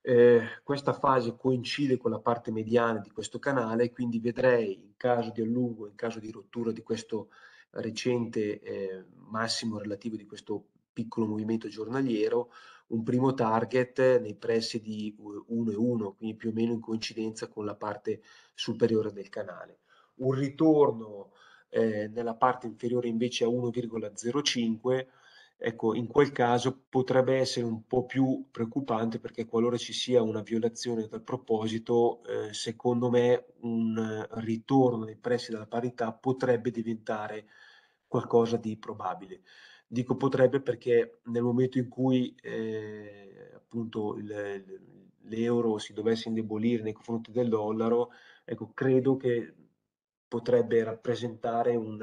Eh, questa fase coincide con la parte mediana di questo canale, quindi vedrei in caso di allungo, in caso di rottura di questo recente eh, massimo relativo di questo piccolo movimento giornaliero, un primo target nei pressi di 1,1, quindi più o meno in coincidenza con la parte superiore del canale. Un ritorno eh, nella parte inferiore invece a 1,05 Ecco, in quel caso potrebbe essere un po' più preoccupante perché qualora ci sia una violazione del proposito, eh, secondo me un ritorno dei prezzi dalla parità potrebbe diventare qualcosa di probabile. Dico potrebbe perché nel momento in cui eh, appunto l'euro si dovesse indebolire nei confronti del dollaro, ecco, credo che potrebbe rappresentare un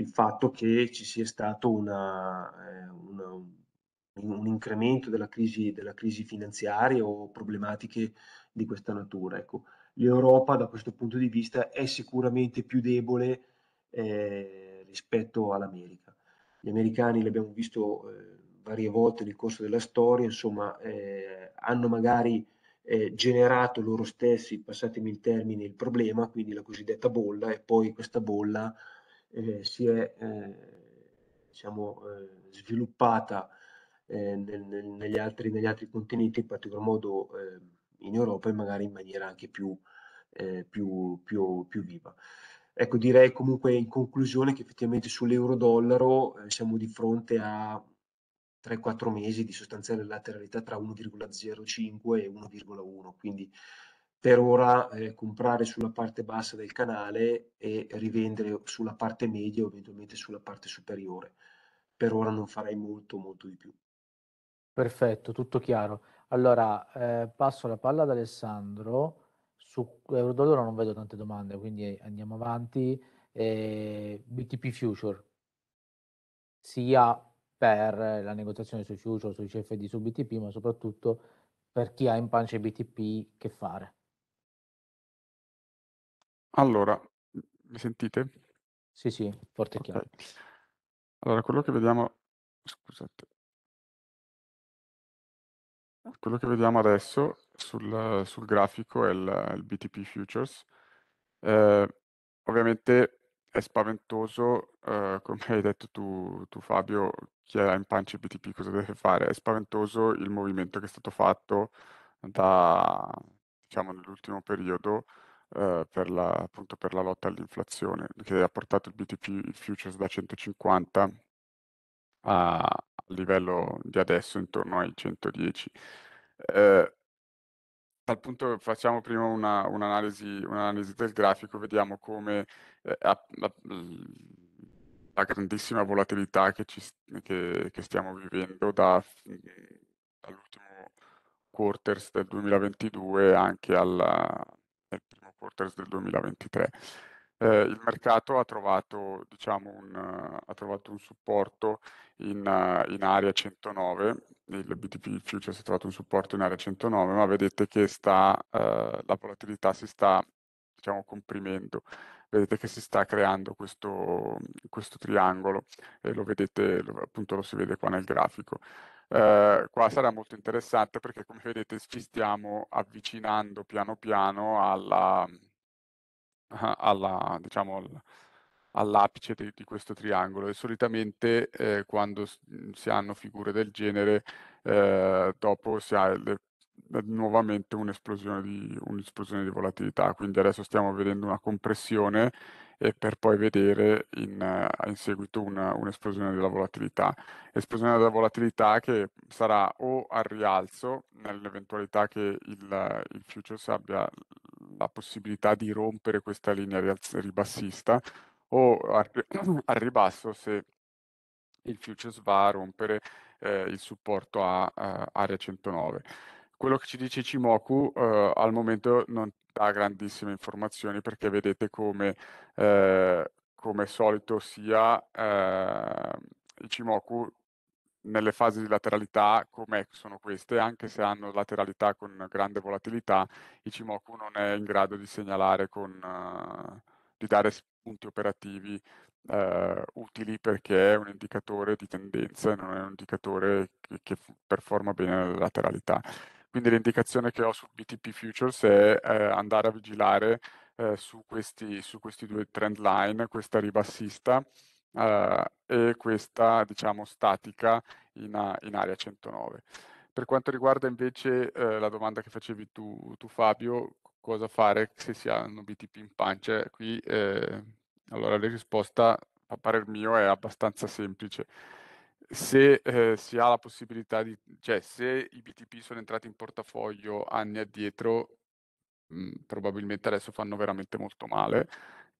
il fatto che ci sia stato una, eh, una, un incremento della crisi, della crisi, finanziaria o problematiche di questa natura. Ecco. L'Europa da questo punto di vista è sicuramente più debole eh, rispetto all'America. Gli americani, l'abbiamo visto eh, varie volte nel corso della storia, insomma, eh, hanno magari eh, generato loro stessi, passatemi il termine, il problema, quindi la cosiddetta bolla, e poi questa bolla eh, si è eh, diciamo, eh, sviluppata eh, nel, nel, negli, altri, negli, altri, continenti, in particolar modo in Europa e magari in maniera anche più, più, più, più viva. Ecco, direi comunque in conclusione che effettivamente sull'euro-dollaro eh, siamo di fronte a 3-4 mesi di sostanziale lateralità tra 1,05 e 1,1, quindi per ora eh, comprare sulla parte bassa del canale e rivendere sulla parte media o eventualmente sulla parte superiore. Per ora non farei molto, molto di più. Perfetto, tutto chiaro. Allora, eh, passo la palla ad Alessandro. Su Eurodollaro non vedo tante domande, quindi andiamo avanti. Eh, BTP Future, sia per la negoziazione sui future, sui CFD, su BTP, ma soprattutto per chi ha in pancia i BTP, che fare? Allora, mi sentite? Sì, sì, forte e Ok. chiaro. Allora, quello che vediamo scusate. Quello che vediamo adesso sul sul grafico è il il BTP futures. Ehm, ovviamente è spaventoso, uhm, come hai detto tu tu Fabio, chi ha in pancia il BTP cosa deve fare, è spaventoso il movimento che è stato fatto da diciamo nell'ultimo periodo eh, per, la, appunto, per la lotta all'inflazione, che ha portato il BTP Futures da 150 a livello di adesso intorno ai 110. Eh, Punto, facciamo prima una, un'analisi, un'analisi, del grafico, vediamo come eh, a, la, la, grandissima volatilità che, ci, che, che stiamo vivendo da, dall'ultimo quarters del 2022 anche alla, quarters del 2023. Eh, il mercato ha trovato, diciamo, un, uh, ha trovato un supporto in, uh, in, area 109, il BTP Futures è trovato un supporto in area 109, ma vedete che sta, uh, la volatilità si sta diciamo, comprimendo, vedete che si sta creando questo, questo triangolo e lo vedete, appunto lo si vede qua nel grafico eh, qua sarà molto interessante perché come vedete ci stiamo avvicinando piano piano alla, alla diciamo, all'apice di, di, questo triangolo e solitamente eh, quando si hanno figure del genere eh, dopo si ha le, nuovamente un'esplosione di, un'esplosione di volatilità quindi adesso stiamo vedendo una compressione e per poi vedere in, eh, in seguito una, un'esplosione della volatilità. Esplosione della volatilità che sarà o al rialzo nell'eventualità che il, il futures abbia la possibilità di rompere questa linea ribassista o al, al ribasso se il futures va a rompere eh, il supporto a, a area 109 quello che ci dice Cimoku eh, al momento non, dà grandissime informazioni perché vedete come, eh, come solito sia eh, i Cimoku nelle fasi di lateralità, come sono queste, anche se hanno lateralità con grande volatilità, i Cimoku non è in grado di segnalare con... Eh, di dare spunti operativi eh, utili perché è un indicatore di tendenza, non è un indicatore che, che performa bene la lateralità. Quindi l'indicazione che ho su BTP Futures è eh, andare a vigilare eh, su, questi, su, questi, due trend line, questa ribassista eh, e questa diciamo statica in, in area 109. Per quanto riguarda invece eh, la domanda che facevi tu, tu, Fabio, cosa fare se si hanno BTP in pancia, qui eh, allora la risposta a parer mio è abbastanza semplice se eh, si ha la possibilità di, cioè se i BTP sono entrati in portafoglio anni addietro, mh, mhmm, probabilmente adesso fanno veramente molto male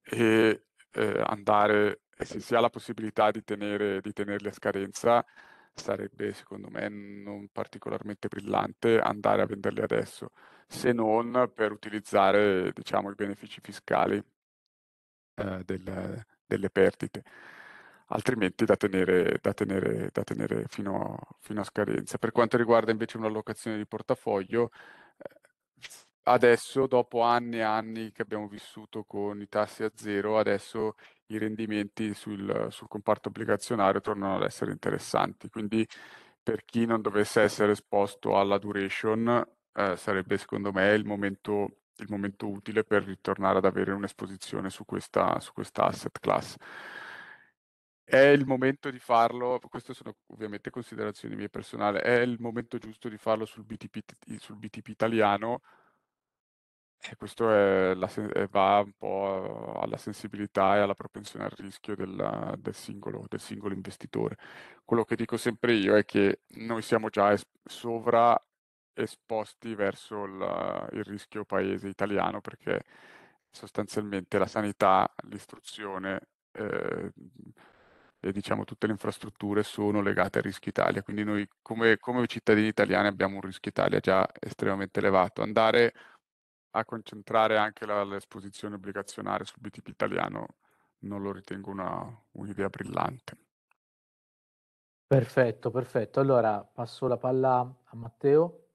e eh, andare, se si ha la possibilità di, tenere, di tenerli a scadenza, sarebbe secondo me non particolarmente brillante andare a venderli adesso, se non per utilizzare diciamo, i benefici fiscali eh, del, delle perdite altrimenti da tenere, da tenere, da tenere fino, a, fino, a, scadenza. Per quanto riguarda invece un'allocazione di portafoglio, eh, adesso dopo anni e anni che abbiamo vissuto con i tassi a zero, adesso i rendimenti sul, sul comparto obbligazionario tornano ad essere interessanti. Quindi per chi non dovesse essere esposto alla duration, eh, sarebbe secondo me il momento, il momento utile per ritornare ad avere un'esposizione su questa, su questa asset class è il momento di farlo, queste sono ovviamente considerazioni mie personali, è il momento giusto di farlo sul BTP, sul BTP italiano e questo è la, va un po' alla sensibilità e alla propensione al rischio del, del, singolo, del singolo investitore. Quello che dico sempre io è che noi siamo già es- sovra esposti verso il, il rischio paese italiano perché sostanzialmente la sanità, l'istruzione... Eh, e eh, diciamo, tutte le infrastrutture sono legate al rischio Italia, quindi noi come, come cittadini italiani abbiamo un rischio Italia già estremamente elevato. Andare a concentrare anche la, l'esposizione obbligazionaria sul BTP italiano non lo ritengo una, un'idea brillante. Perfetto, perfetto. Allora passo la palla a Matteo.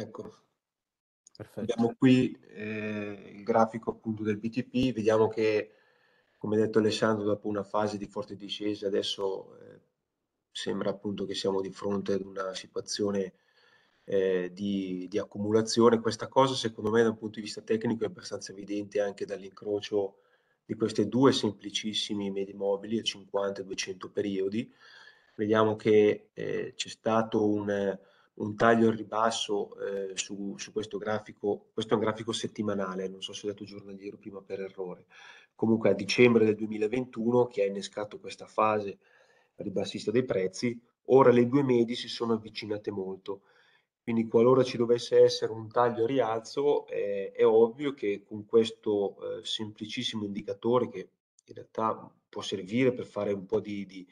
Ecco. Perfetto. Abbiamo qui eh, il grafico appunto del BTP, vediamo che come detto Alessandro dopo una fase di forte discesa adesso eh, sembra appunto che siamo di fronte ad una situazione eh, di, di, accumulazione. Questa cosa secondo me da un punto di vista tecnico è abbastanza evidente anche dall'incrocio di questi due semplicissimi medi mobili a 50 200 periodi. Vediamo che eh, c'è stato un un taglio al ribasso eh, su, su, questo grafico, questo è un grafico settimanale, non so se ho detto giornaliero prima per errore, comunque a dicembre del 2021 che ha innescato questa fase ribassista dei prezzi, ora le due medie si sono avvicinate molto, quindi qualora ci dovesse essere un taglio a rialzo eh, è ovvio che con questo eh, semplicissimo indicatore che in realtà può servire per fare un po' di, di,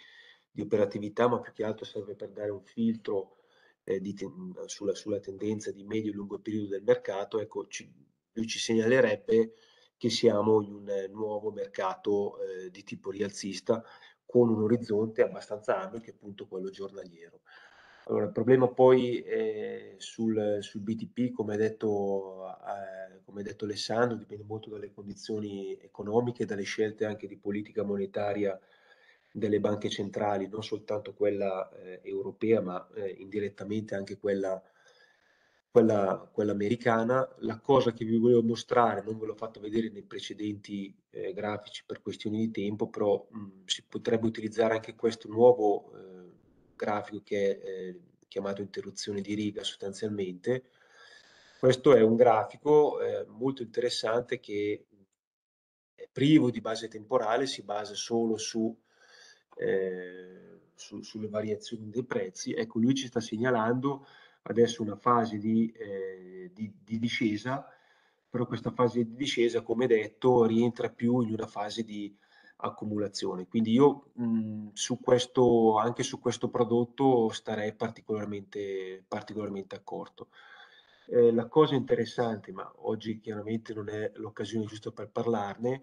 di operatività ma più che altro serve per dare un filtro eh, ten- mm, sulla, sulla, tendenza di medio e lungo periodo del mercato, ecco, ci, lui ci segnalerebbe che siamo in un nuovo mercato eh, di tipo rialzista con un orizzonte abbastanza ampio che è appunto quello giornaliero. Allora, il problema poi eh, sul, sul, BTP, come ha, detto, eh, come ha detto Alessandro, dipende molto dalle condizioni economiche, dalle scelte anche di politica monetaria delle banche centrali, non soltanto quella eh, europea, ma eh, indirettamente anche quella, quella, quella, americana. La cosa che vi volevo mostrare, non ve l'ho fatto vedere nei precedenti eh, grafici per questioni di tempo, però mh, mm, si potrebbe utilizzare anche questo nuovo eh, grafico che è eh, chiamato interruzione di riga sostanzialmente. Questo è un grafico eh, molto interessante che privo di base temporale, si basa solo su eh, su, sulle variazioni dei prezzi, ecco lui ci sta segnalando adesso una fase di, eh, di, di discesa, però questa fase di discesa, come detto, rientra più in una fase di accumulazione. Quindi io mh, mm, su questo, anche su questo prodotto starei particolarmente, particolarmente accorto. Eh, la cosa interessante, ma oggi chiaramente non è l'occasione giusta per parlarne,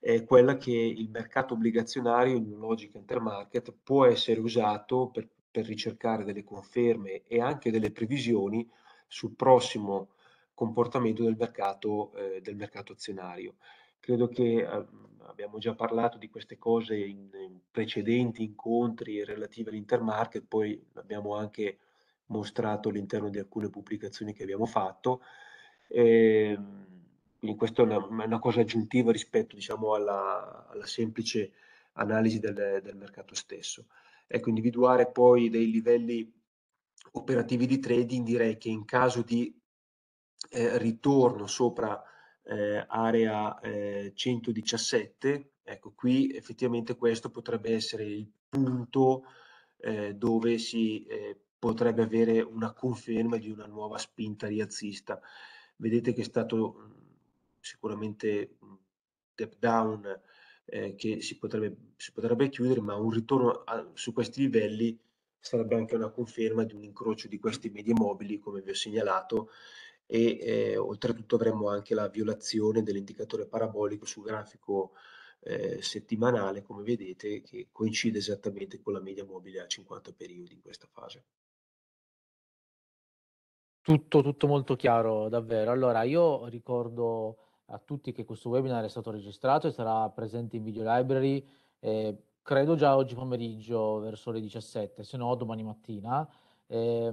è quella che il mercato obbligazionario in logica intermarket può essere usato per, per ricercare delle conferme e anche delle previsioni sul prossimo comportamento del mercato, eh, del mercato azionario. Credo che eh, abbiamo già parlato di queste cose in, in precedenti incontri relativi all'intermarket, poi l'abbiamo anche mostrato all'interno di alcune pubblicazioni che abbiamo fatto. Eh, quindi questa è una, una cosa aggiuntiva rispetto diciamo, alla, alla, semplice analisi del, del, mercato stesso. Ecco, individuare poi dei livelli operativi di trading direi che in caso di eh, ritorno sopra eh, area eh, 117, ecco qui effettivamente questo potrebbe essere il punto eh, dove si eh, potrebbe avere una conferma di una nuova spinta rialzista. Vedete che è stato sicuramente un mhmm, step down eh, che si potrebbe, si potrebbe, chiudere, ma un ritorno a, su questi livelli sarebbe anche una conferma di un incrocio di questi medie mobili, come vi ho segnalato, e eh, oltretutto avremo anche la violazione dell'indicatore parabolico sul grafico eh, settimanale, come vedete, che coincide esattamente con la media mobile a 50 periodi in questa fase. Tutto, tutto molto chiaro, davvero. Allora, io ricordo a tutti che questo webinar è stato registrato e sarà presente in video library, eh, credo già oggi pomeriggio verso le 17, se no domani mattina. Eh,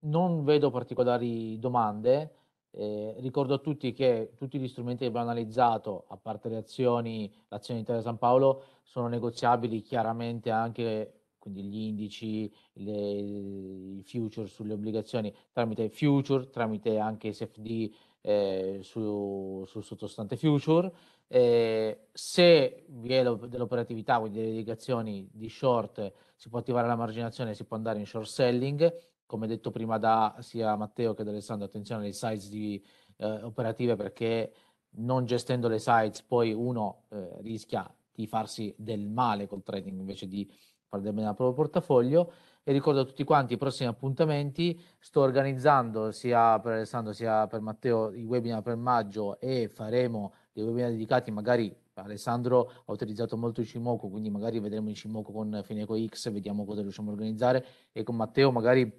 non vedo particolari domande, eh, ricordo a tutti che tutti gli strumenti che abbiamo analizzato, a parte le azioni, l'azione di Italia San Paolo, sono negoziabili chiaramente anche quindi gli indici, le, i future sulle obbligazioni tramite future, tramite anche SFD eh, su, sul sottostante future. Eh, se vi è lo, dell'operatività, quindi delle indicazioni di short, si può attivare la marginazione, si può andare in short selling. Come detto prima da sia Matteo che da Alessandro, attenzione alle size di, eh, operative perché non gestendo le sites poi uno eh, rischia di farsi del male col trading invece di far del bene al proprio portafoglio e ricordo a tutti quanti i prossimi appuntamenti, sto organizzando sia per Alessandro sia per Matteo i webinar per maggio e faremo dei webinar dedicati magari Alessandro ha utilizzato molto il Cimoco, quindi magari vedremo il Cimoco con Fineco X, vediamo cosa riusciamo a organizzare e con Matteo magari,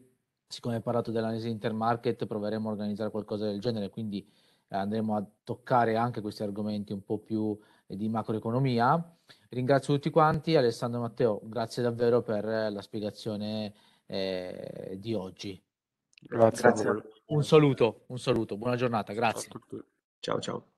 siccome hai parlato dell'analisi intermarket, proveremo a organizzare qualcosa del genere, quindi eh, andremo a toccare anche questi argomenti un po' più e di macroeconomia. Ringrazio tutti quanti, Alessandro Matteo, grazie davvero per eh, la spiegazione eh, di oggi. Grazie. grazie. Un saluto, un saluto, buona giornata, grazie. Ciao, ciao.